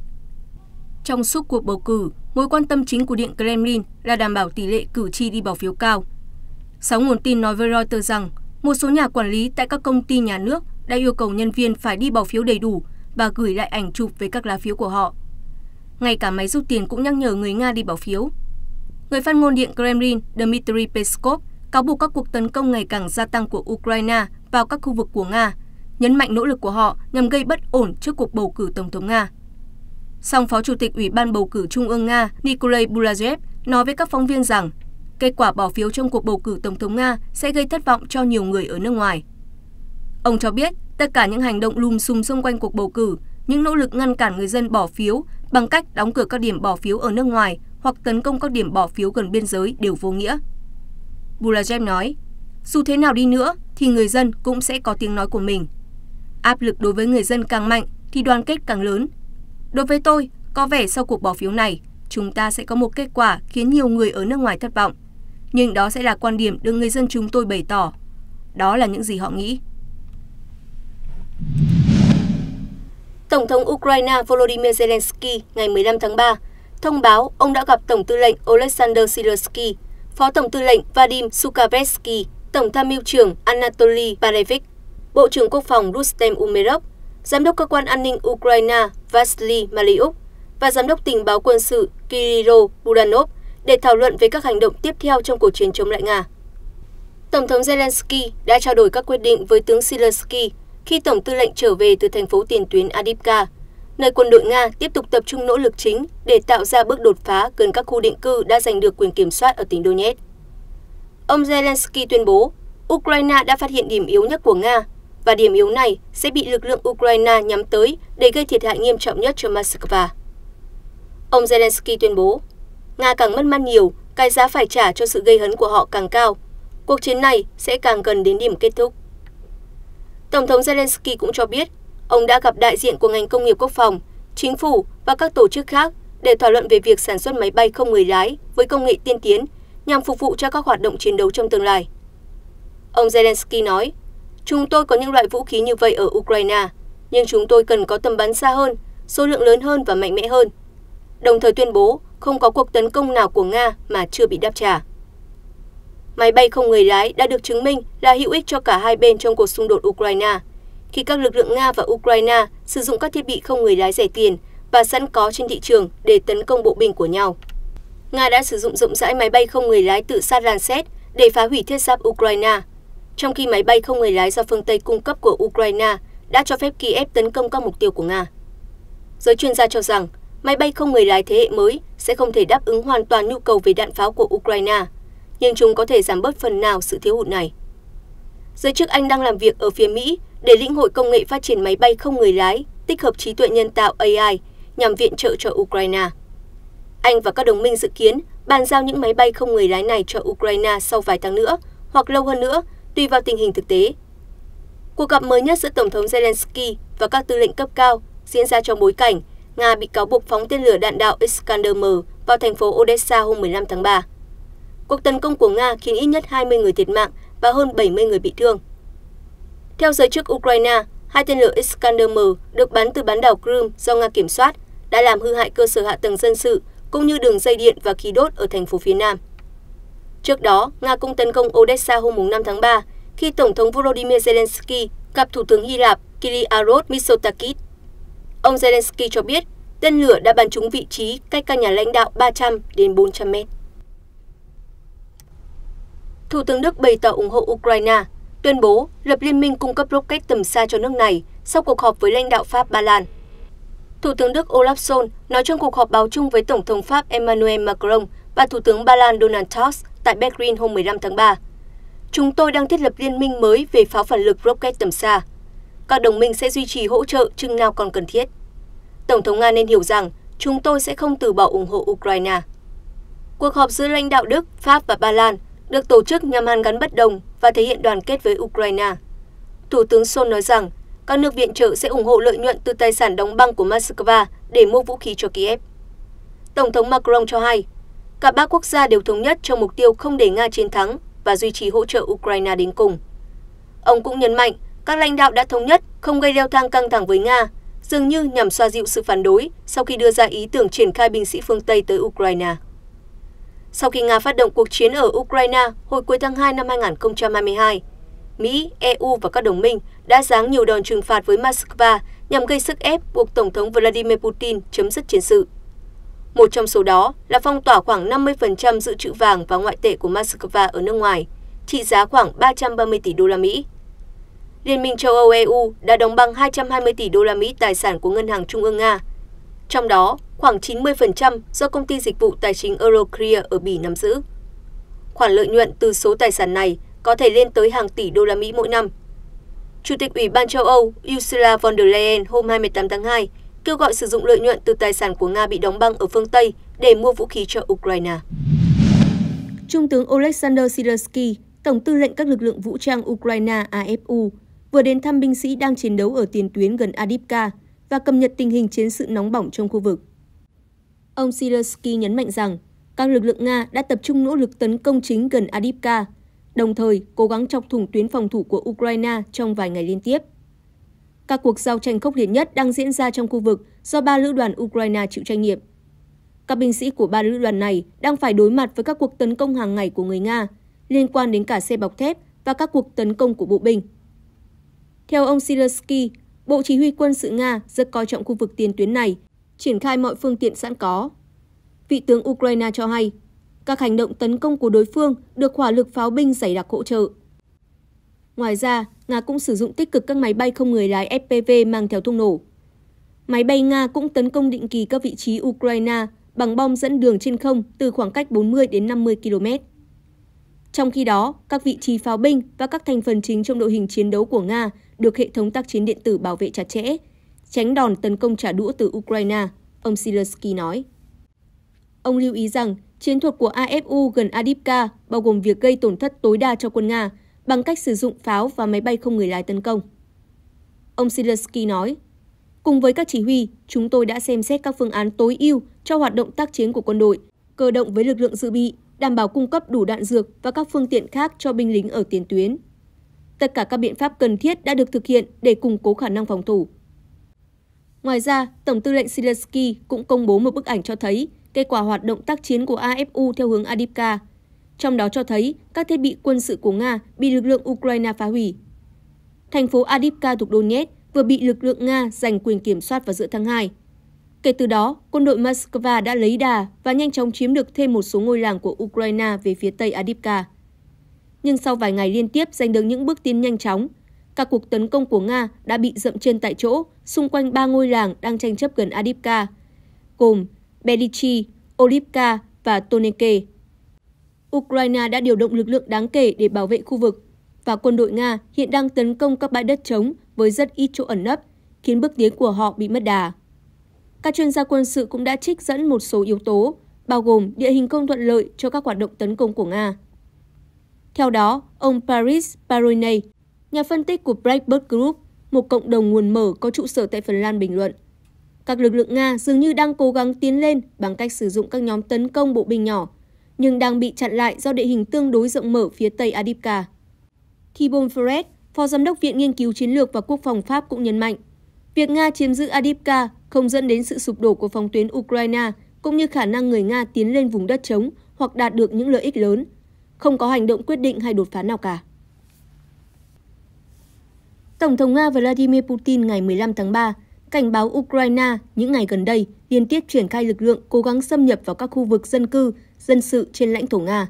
Trong suốt cuộc bầu cử, mối quan tâm chính của Điện Kremlin là đảm bảo tỷ lệ cử tri đi bỏ phiếu cao. Sáu nguồn tin nói với Reuters rằng một số nhà quản lý tại các công ty nhà nước đã yêu cầu nhân viên phải đi bỏ phiếu đầy đủ và gửi lại ảnh chụp với các lá phiếu của họ. Ngay cả máy rút tiền cũng nhắc nhở người Nga đi bỏ phiếu. Người phát ngôn Điện Kremlin Dmitry Peskov cáo buộc các cuộc tấn công ngày càng gia tăng của Ukraine vào các khu vực của Nga nhấn mạnh nỗ lực của họ nhằm gây bất ổn trước cuộc bầu cử tổng thống nga song phó chủ tịch ủy ban bầu cử trung ương nga nikolai bulazev nói với các phóng viên rằng kết quả bỏ phiếu trong cuộc bầu cử tổng thống nga sẽ gây thất vọng cho nhiều người ở nước ngoài ông cho biết tất cả những hành động lùm xùm xung quanh cuộc bầu cử những nỗ lực ngăn cản người dân bỏ phiếu bằng cách đóng cửa các điểm bỏ phiếu ở nước ngoài hoặc tấn công các điểm bỏ phiếu gần biên giới đều vô nghĩa. Bulajev nói, dù thế nào đi nữa thì người dân cũng sẽ có tiếng nói của mình. Áp lực đối với người dân càng mạnh thì đoàn kết càng lớn. Đối với tôi, có vẻ sau cuộc bỏ phiếu này, chúng ta sẽ có một kết quả khiến nhiều người ở nước ngoài thất vọng. Nhưng đó sẽ là quan điểm được người dân chúng tôi bày tỏ. Đó là những gì họ nghĩ. Tổng thống Ukraine Volodymyr Zelensky ngày 15 tháng 3 thông báo ông đã gặp Tổng tư lệnh Oleksandr Silersky, Phó Tổng tư lệnh Vadim Sukavetsky, Tổng tham mưu trưởng Anatoly Barevich Bộ trưởng Quốc phòng Rustem Umerov, Giám đốc Cơ quan An ninh Ukraine Vasily Maliuk và Giám đốc Tình báo quân sự Kirill Budanov để thảo luận về các hành động tiếp theo trong cuộc chiến chống lại Nga. Tổng thống Zelensky đã trao đổi các quyết định với tướng Zelensky khi Tổng tư lệnh trở về từ thành phố tiền tuyến Adipka, nơi quân đội Nga tiếp tục tập trung nỗ lực chính để tạo ra bước đột phá gần các khu định cư đã giành được quyền kiểm soát ở tỉnh Donetsk. Ông Zelensky tuyên bố, Ukraine đã phát hiện điểm yếu nhất của Nga và điểm yếu này sẽ bị lực lượng Ukraine nhắm tới để gây thiệt hại nghiêm trọng nhất cho Moscow. Ông Zelensky tuyên bố, Nga càng mất mát nhiều, cái giá phải trả cho sự gây hấn của họ càng cao. Cuộc chiến này sẽ càng gần đến điểm kết thúc. Tổng thống Zelensky cũng cho biết, ông đã gặp đại diện của ngành công nghiệp quốc phòng, chính phủ và các tổ chức khác để thảo luận về việc sản xuất máy bay không người lái với công nghệ tiên tiến nhằm phục vụ cho các hoạt động chiến đấu trong tương lai. Ông Zelensky nói, Chúng tôi có những loại vũ khí như vậy ở Ukraine, nhưng chúng tôi cần có tầm bắn xa hơn, số lượng lớn hơn và mạnh mẽ hơn. Đồng thời tuyên bố không có cuộc tấn công nào của Nga mà chưa bị đáp trả. Máy bay không người lái đã được chứng minh là hữu ích cho cả hai bên trong cuộc xung đột Ukraine, khi các lực lượng Nga và Ukraine sử dụng các thiết bị không người lái rẻ tiền và sẵn có trên thị trường để tấn công bộ binh của nhau. Nga đã sử dụng rộng rãi máy bay không người lái tự sát Lancet để phá hủy thiết giáp Ukraine trong khi máy bay không người lái do phương Tây cung cấp của Ukraine đã cho phép Kiev tấn công các mục tiêu của Nga. Giới chuyên gia cho rằng, máy bay không người lái thế hệ mới sẽ không thể đáp ứng hoàn toàn nhu cầu về đạn pháo của Ukraine, nhưng chúng có thể giảm bớt phần nào sự thiếu hụt này. Giới chức Anh đang làm việc ở phía Mỹ để lĩnh hội công nghệ phát triển máy bay không người lái tích hợp trí tuệ nhân tạo AI nhằm viện trợ cho Ukraine. Anh và các đồng minh dự kiến bàn giao những máy bay không người lái này cho Ukraine sau vài tháng nữa hoặc lâu hơn nữa tùy vào tình hình thực tế. Cuộc gặp mới nhất giữa Tổng thống Zelensky và các tư lệnh cấp cao diễn ra trong bối cảnh Nga bị cáo buộc phóng tên lửa đạn đạo Iskander-M vào thành phố Odessa hôm 15 tháng 3. Cuộc tấn công của Nga khiến ít nhất 20 người thiệt mạng và hơn 70 người bị thương. Theo giới chức Ukraine, hai tên lửa Iskander-M được bắn từ bán đảo Crimea do Nga kiểm soát đã làm hư hại cơ sở hạ tầng dân sự cũng như đường dây điện và khí đốt ở thành phố phía Nam trước đó nga cũng tấn công odessa hôm năm tháng ba khi tổng thống volodymyr zelensky gặp thủ tướng hy lạp kyriakos mitsotakis ông zelensky cho biết tên lửa đã bắn trúng vị trí cách căn nhà lãnh đạo 300 đến 400 mét. Thủ tướng Đức bày tỏ ủng hộ Ukraine, tuyên bố lập liên minh cung cấp rocket tầm xa cho nước này sau cuộc họp với lãnh đạo Pháp Ba Lan. Thủ tướng Đức Olaf Scholz nói trong cuộc họp báo chung với Tổng thống Pháp Emmanuel Macron và Thủ tướng Ba Lan Donald Tusk tại berg green hôm 15 tháng 3, chúng tôi đang thiết lập liên minh mới về pháo phản lực rocket tầm xa các đồng minh sẽ duy trì hỗ trợ chừng nào còn cần thiết tổng thống nga nên hiểu rằng chúng tôi sẽ không từ bỏ ủng hộ ukraine cuộc họp giữa lãnh đạo đức pháp và ba lan được tổ chức nhằm hàn gắn bất đồng và thể hiện đoàn kết với ukraine thủ tướng sol nói rằng các nước viện trợ sẽ ủng hộ lợi nhuận từ tài sản đóng băng của moscow để mua vũ khí cho kiev tổng thống macron cho hay cả ba quốc gia đều thống nhất trong mục tiêu không để nga chiến thắng và duy trì hỗ trợ ukraine đến cùng ông cũng nhấn mạnh các lãnh đạo đã thống nhất không gây leo thang căng thẳng với nga dường như nhằm xoa dịu sự phản đối sau khi đưa ra ý tưởng triển khai binh sĩ phương Tây tới Ukraine. Sau khi Nga phát động cuộc chiến ở Ukraine hồi cuối tháng 2 năm 2022, Mỹ, EU và các đồng minh đã giáng nhiều đòn trừng phạt với Moscow nhằm gây sức ép buộc Tổng thống Vladimir Putin chấm dứt chiến sự một trong số đó là phong tỏa khoảng năm mươi dự trữ vàng và ngoại tệ của moscow ở nước ngoài trị giá khoảng 330 tỷ đô la Mỹ. Liên minh châu Âu EU đã đóng băng 220 tỷ đô la Mỹ tài sản của Ngân hàng Trung ương Nga. Trong đó, khoảng 90% do công ty dịch vụ tài chính Euroclear ở Bỉ nắm giữ. Khoản lợi nhuận từ số tài sản này có thể lên tới hàng tỷ đô la Mỹ mỗi năm. Chủ tịch Ủy ban châu Âu Ursula von der Leyen hôm 28 tháng 2 kêu gọi sử dụng lợi nhuận từ tài sản của nga bị đóng băng ở phương tây để mua vũ khí cho ukraine trung tướng Oleksandr Silersky, tổng tư lệnh các lực lượng vũ trang Ukraine AFU, vừa đến thăm binh sĩ đang chiến đấu ở tiền tuyến gần Adipka và cập nhật tình hình chiến sự nóng bỏng trong khu vực. Ông Silersky nhấn mạnh rằng, các lực lượng Nga đã tập trung nỗ lực tấn công chính gần Adipka, đồng thời cố gắng chọc thủng tuyến phòng thủ của Ukraine trong vài ngày liên tiếp. Các cuộc giao tranh khốc liệt nhất đang diễn ra trong khu vực do ba lữ đoàn Ukraine chịu trách nhiệm. Các binh sĩ của ba lữ đoàn này đang phải đối mặt với các cuộc tấn công hàng ngày của người Nga, liên quan đến cả xe bọc thép và các cuộc tấn công của bộ binh. Theo ông Silersky, Bộ Chỉ huy quân sự Nga rất coi trọng khu vực tiền tuyến này, triển khai mọi phương tiện sẵn có. Vị tướng Ukraine cho hay, các hành động tấn công của đối phương được hỏa lực pháo binh dày đặc hỗ trợ. Ngoài ra, Nga cũng sử dụng tích cực các máy bay không người lái FPV mang theo thuốc nổ. Máy bay Nga cũng tấn công định kỳ các vị trí Ukraine bằng bom dẫn đường trên không từ khoảng cách 40 đến 50 km. Trong khi đó, các vị trí pháo binh và các thành phần chính trong đội hình chiến đấu của Nga được hệ thống tác chiến điện tử bảo vệ chặt chẽ, tránh đòn tấn công trả đũa từ Ukraine, ông Silersky nói. Ông lưu ý rằng chiến thuật của AFU gần Adipka bao gồm việc gây tổn thất tối đa cho quân Nga – bằng cách sử dụng pháo và máy bay không người lái tấn công. Ông Zelensky nói, Cùng với các chỉ huy, chúng tôi đã xem xét các phương án tối ưu cho hoạt động tác chiến của quân đội, cơ động với lực lượng dự bị, đảm bảo cung cấp đủ đạn dược và các phương tiện khác cho binh lính ở tiền tuyến. Tất cả các biện pháp cần thiết đã được thực hiện để củng cố khả năng phòng thủ. Ngoài ra, Tổng tư lệnh Zelensky cũng công bố một bức ảnh cho thấy kết quả hoạt động tác chiến của AFU theo hướng Adipka – trong đó cho thấy các thiết bị quân sự của Nga bị lực lượng Ukraine phá hủy. Thành phố adipka thuộc Donetsk vừa bị lực lượng Nga giành quyền kiểm soát vào giữa tháng 2. Kể từ đó, quân đội Moscow đã lấy đà và nhanh chóng chiếm được thêm một số ngôi làng của Ukraine về phía tây adipka Nhưng sau vài ngày liên tiếp giành được những bước tiến nhanh chóng, các cuộc tấn công của Nga đã bị dậm chân tại chỗ xung quanh ba ngôi làng đang tranh chấp gần adipka gồm Belichi, Olivka và Toneke. Ukraine đã điều động lực lượng đáng kể để bảo vệ khu vực, và quân đội Nga hiện đang tấn công các bãi đất trống với rất ít chỗ ẩn nấp, khiến bước tiến của họ bị mất đà. Các chuyên gia quân sự cũng đã trích dẫn một số yếu tố, bao gồm địa hình không thuận lợi cho các hoạt động tấn công của Nga. Theo đó, ông Paris Parone, nhà phân tích của Breitbart Group, một cộng đồng nguồn mở có trụ sở tại Phần Lan bình luận. Các lực lượng Nga dường như đang cố gắng tiến lên bằng cách sử dụng các nhóm tấn công bộ binh nhỏ nhưng đang bị chặn lại do địa hình tương đối rộng mở phía tây Adipka. Thibon Fred, Phó Giám đốc Viện Nghiên cứu Chiến lược và Quốc phòng Pháp cũng nhấn mạnh, việc Nga chiếm giữ Adipka không dẫn đến sự sụp đổ của phòng tuyến Ukraine cũng như khả năng người Nga tiến lên vùng đất trống hoặc đạt được những lợi ích lớn, không có hành động quyết định hay đột phá nào cả. Tổng thống Nga Vladimir Putin ngày 15 tháng 3 cảnh báo Ukraine những ngày gần đây liên tiếp triển khai lực lượng cố gắng xâm nhập vào các khu vực dân cư dân sự trên lãnh thổ Nga.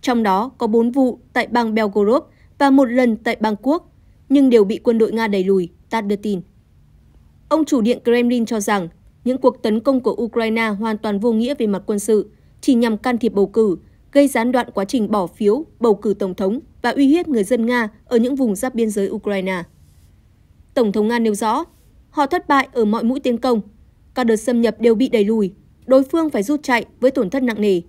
Trong đó có 4 vụ tại bang Belgorod và một lần tại bang Quốc, nhưng đều bị quân đội Nga đẩy lùi, TASS đưa tin. Ông chủ điện Kremlin cho rằng những cuộc tấn công của Ukraine hoàn toàn vô nghĩa về mặt quân sự, chỉ nhằm can thiệp bầu cử, gây gián đoạn quá trình bỏ phiếu, bầu cử tổng thống và uy hiếp người dân Nga ở những vùng giáp biên giới Ukraine. Tổng thống Nga nêu rõ, họ thất bại ở mọi mũi tiến công, các đợt xâm nhập đều bị đẩy lùi, đối phương phải rút chạy với tổn thất nặng nề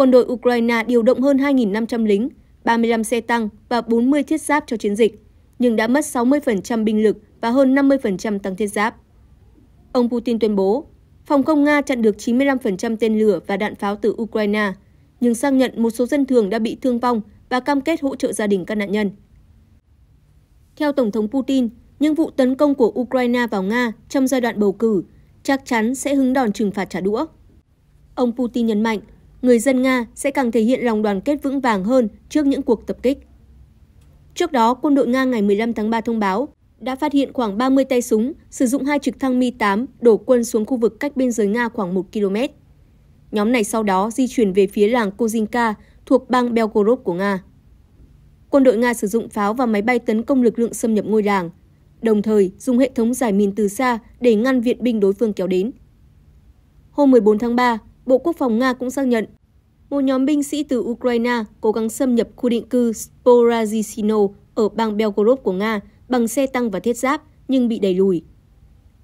quân đội Ukraine điều động hơn 2.500 lính, 35 xe tăng và 40 thiết giáp cho chiến dịch, nhưng đã mất 60% binh lực và hơn 50% tăng thiết giáp. Ông Putin tuyên bố, phòng không Nga chặn được 95% tên lửa và đạn pháo từ Ukraine, nhưng xác nhận một số dân thường đã bị thương vong và cam kết hỗ trợ gia đình các nạn nhân. Theo Tổng thống Putin, những vụ tấn công của Ukraine vào Nga trong giai đoạn bầu cử chắc chắn sẽ hứng đòn trừng phạt trả đũa. Ông Putin nhấn mạnh người dân Nga sẽ càng thể hiện lòng đoàn kết vững vàng hơn trước những cuộc tập kích. Trước đó, quân đội Nga ngày 15 tháng 3 thông báo đã phát hiện khoảng 30 tay súng sử dụng hai trực thăng Mi-8 đổ quân xuống khu vực cách biên giới Nga khoảng 1 km. Nhóm này sau đó di chuyển về phía làng Kozinka thuộc bang Belgorod của Nga. Quân đội Nga sử dụng pháo và máy bay tấn công lực lượng xâm nhập ngôi làng, đồng thời dùng hệ thống giải mìn từ xa để ngăn viện binh đối phương kéo đến. Hôm 14 tháng 3, Bộ Quốc phòng Nga cũng xác nhận một nhóm binh sĩ từ Ukraine cố gắng xâm nhập khu định cư Sporazhino ở bang Belgorod của Nga bằng xe tăng và thiết giáp, nhưng bị đẩy lùi.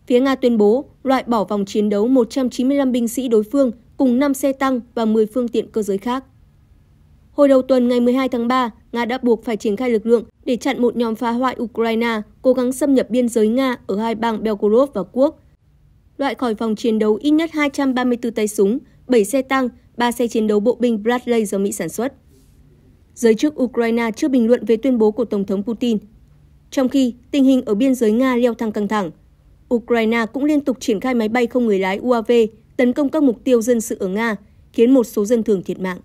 Phía Nga tuyên bố loại bỏ vòng chiến đấu 195 binh sĩ đối phương cùng 5 xe tăng và 10 phương tiện cơ giới khác. Hồi đầu tuần ngày 12 tháng 3, Nga đã buộc phải triển khai lực lượng để chặn một nhóm phá hoại Ukraine cố gắng xâm nhập biên giới Nga ở hai bang Belgorod và Quốc. Loại khỏi vòng chiến đấu ít nhất 234 tay súng 7 xe tăng, 3 xe chiến đấu bộ binh Bradley do Mỹ sản xuất. Giới chức Ukraine chưa bình luận về tuyên bố của Tổng thống Putin. Trong khi tình hình ở biên giới Nga leo thang căng thẳng, Ukraine cũng liên tục triển khai máy bay không người lái UAV tấn công các mục tiêu dân sự ở Nga, khiến một số dân thường thiệt mạng.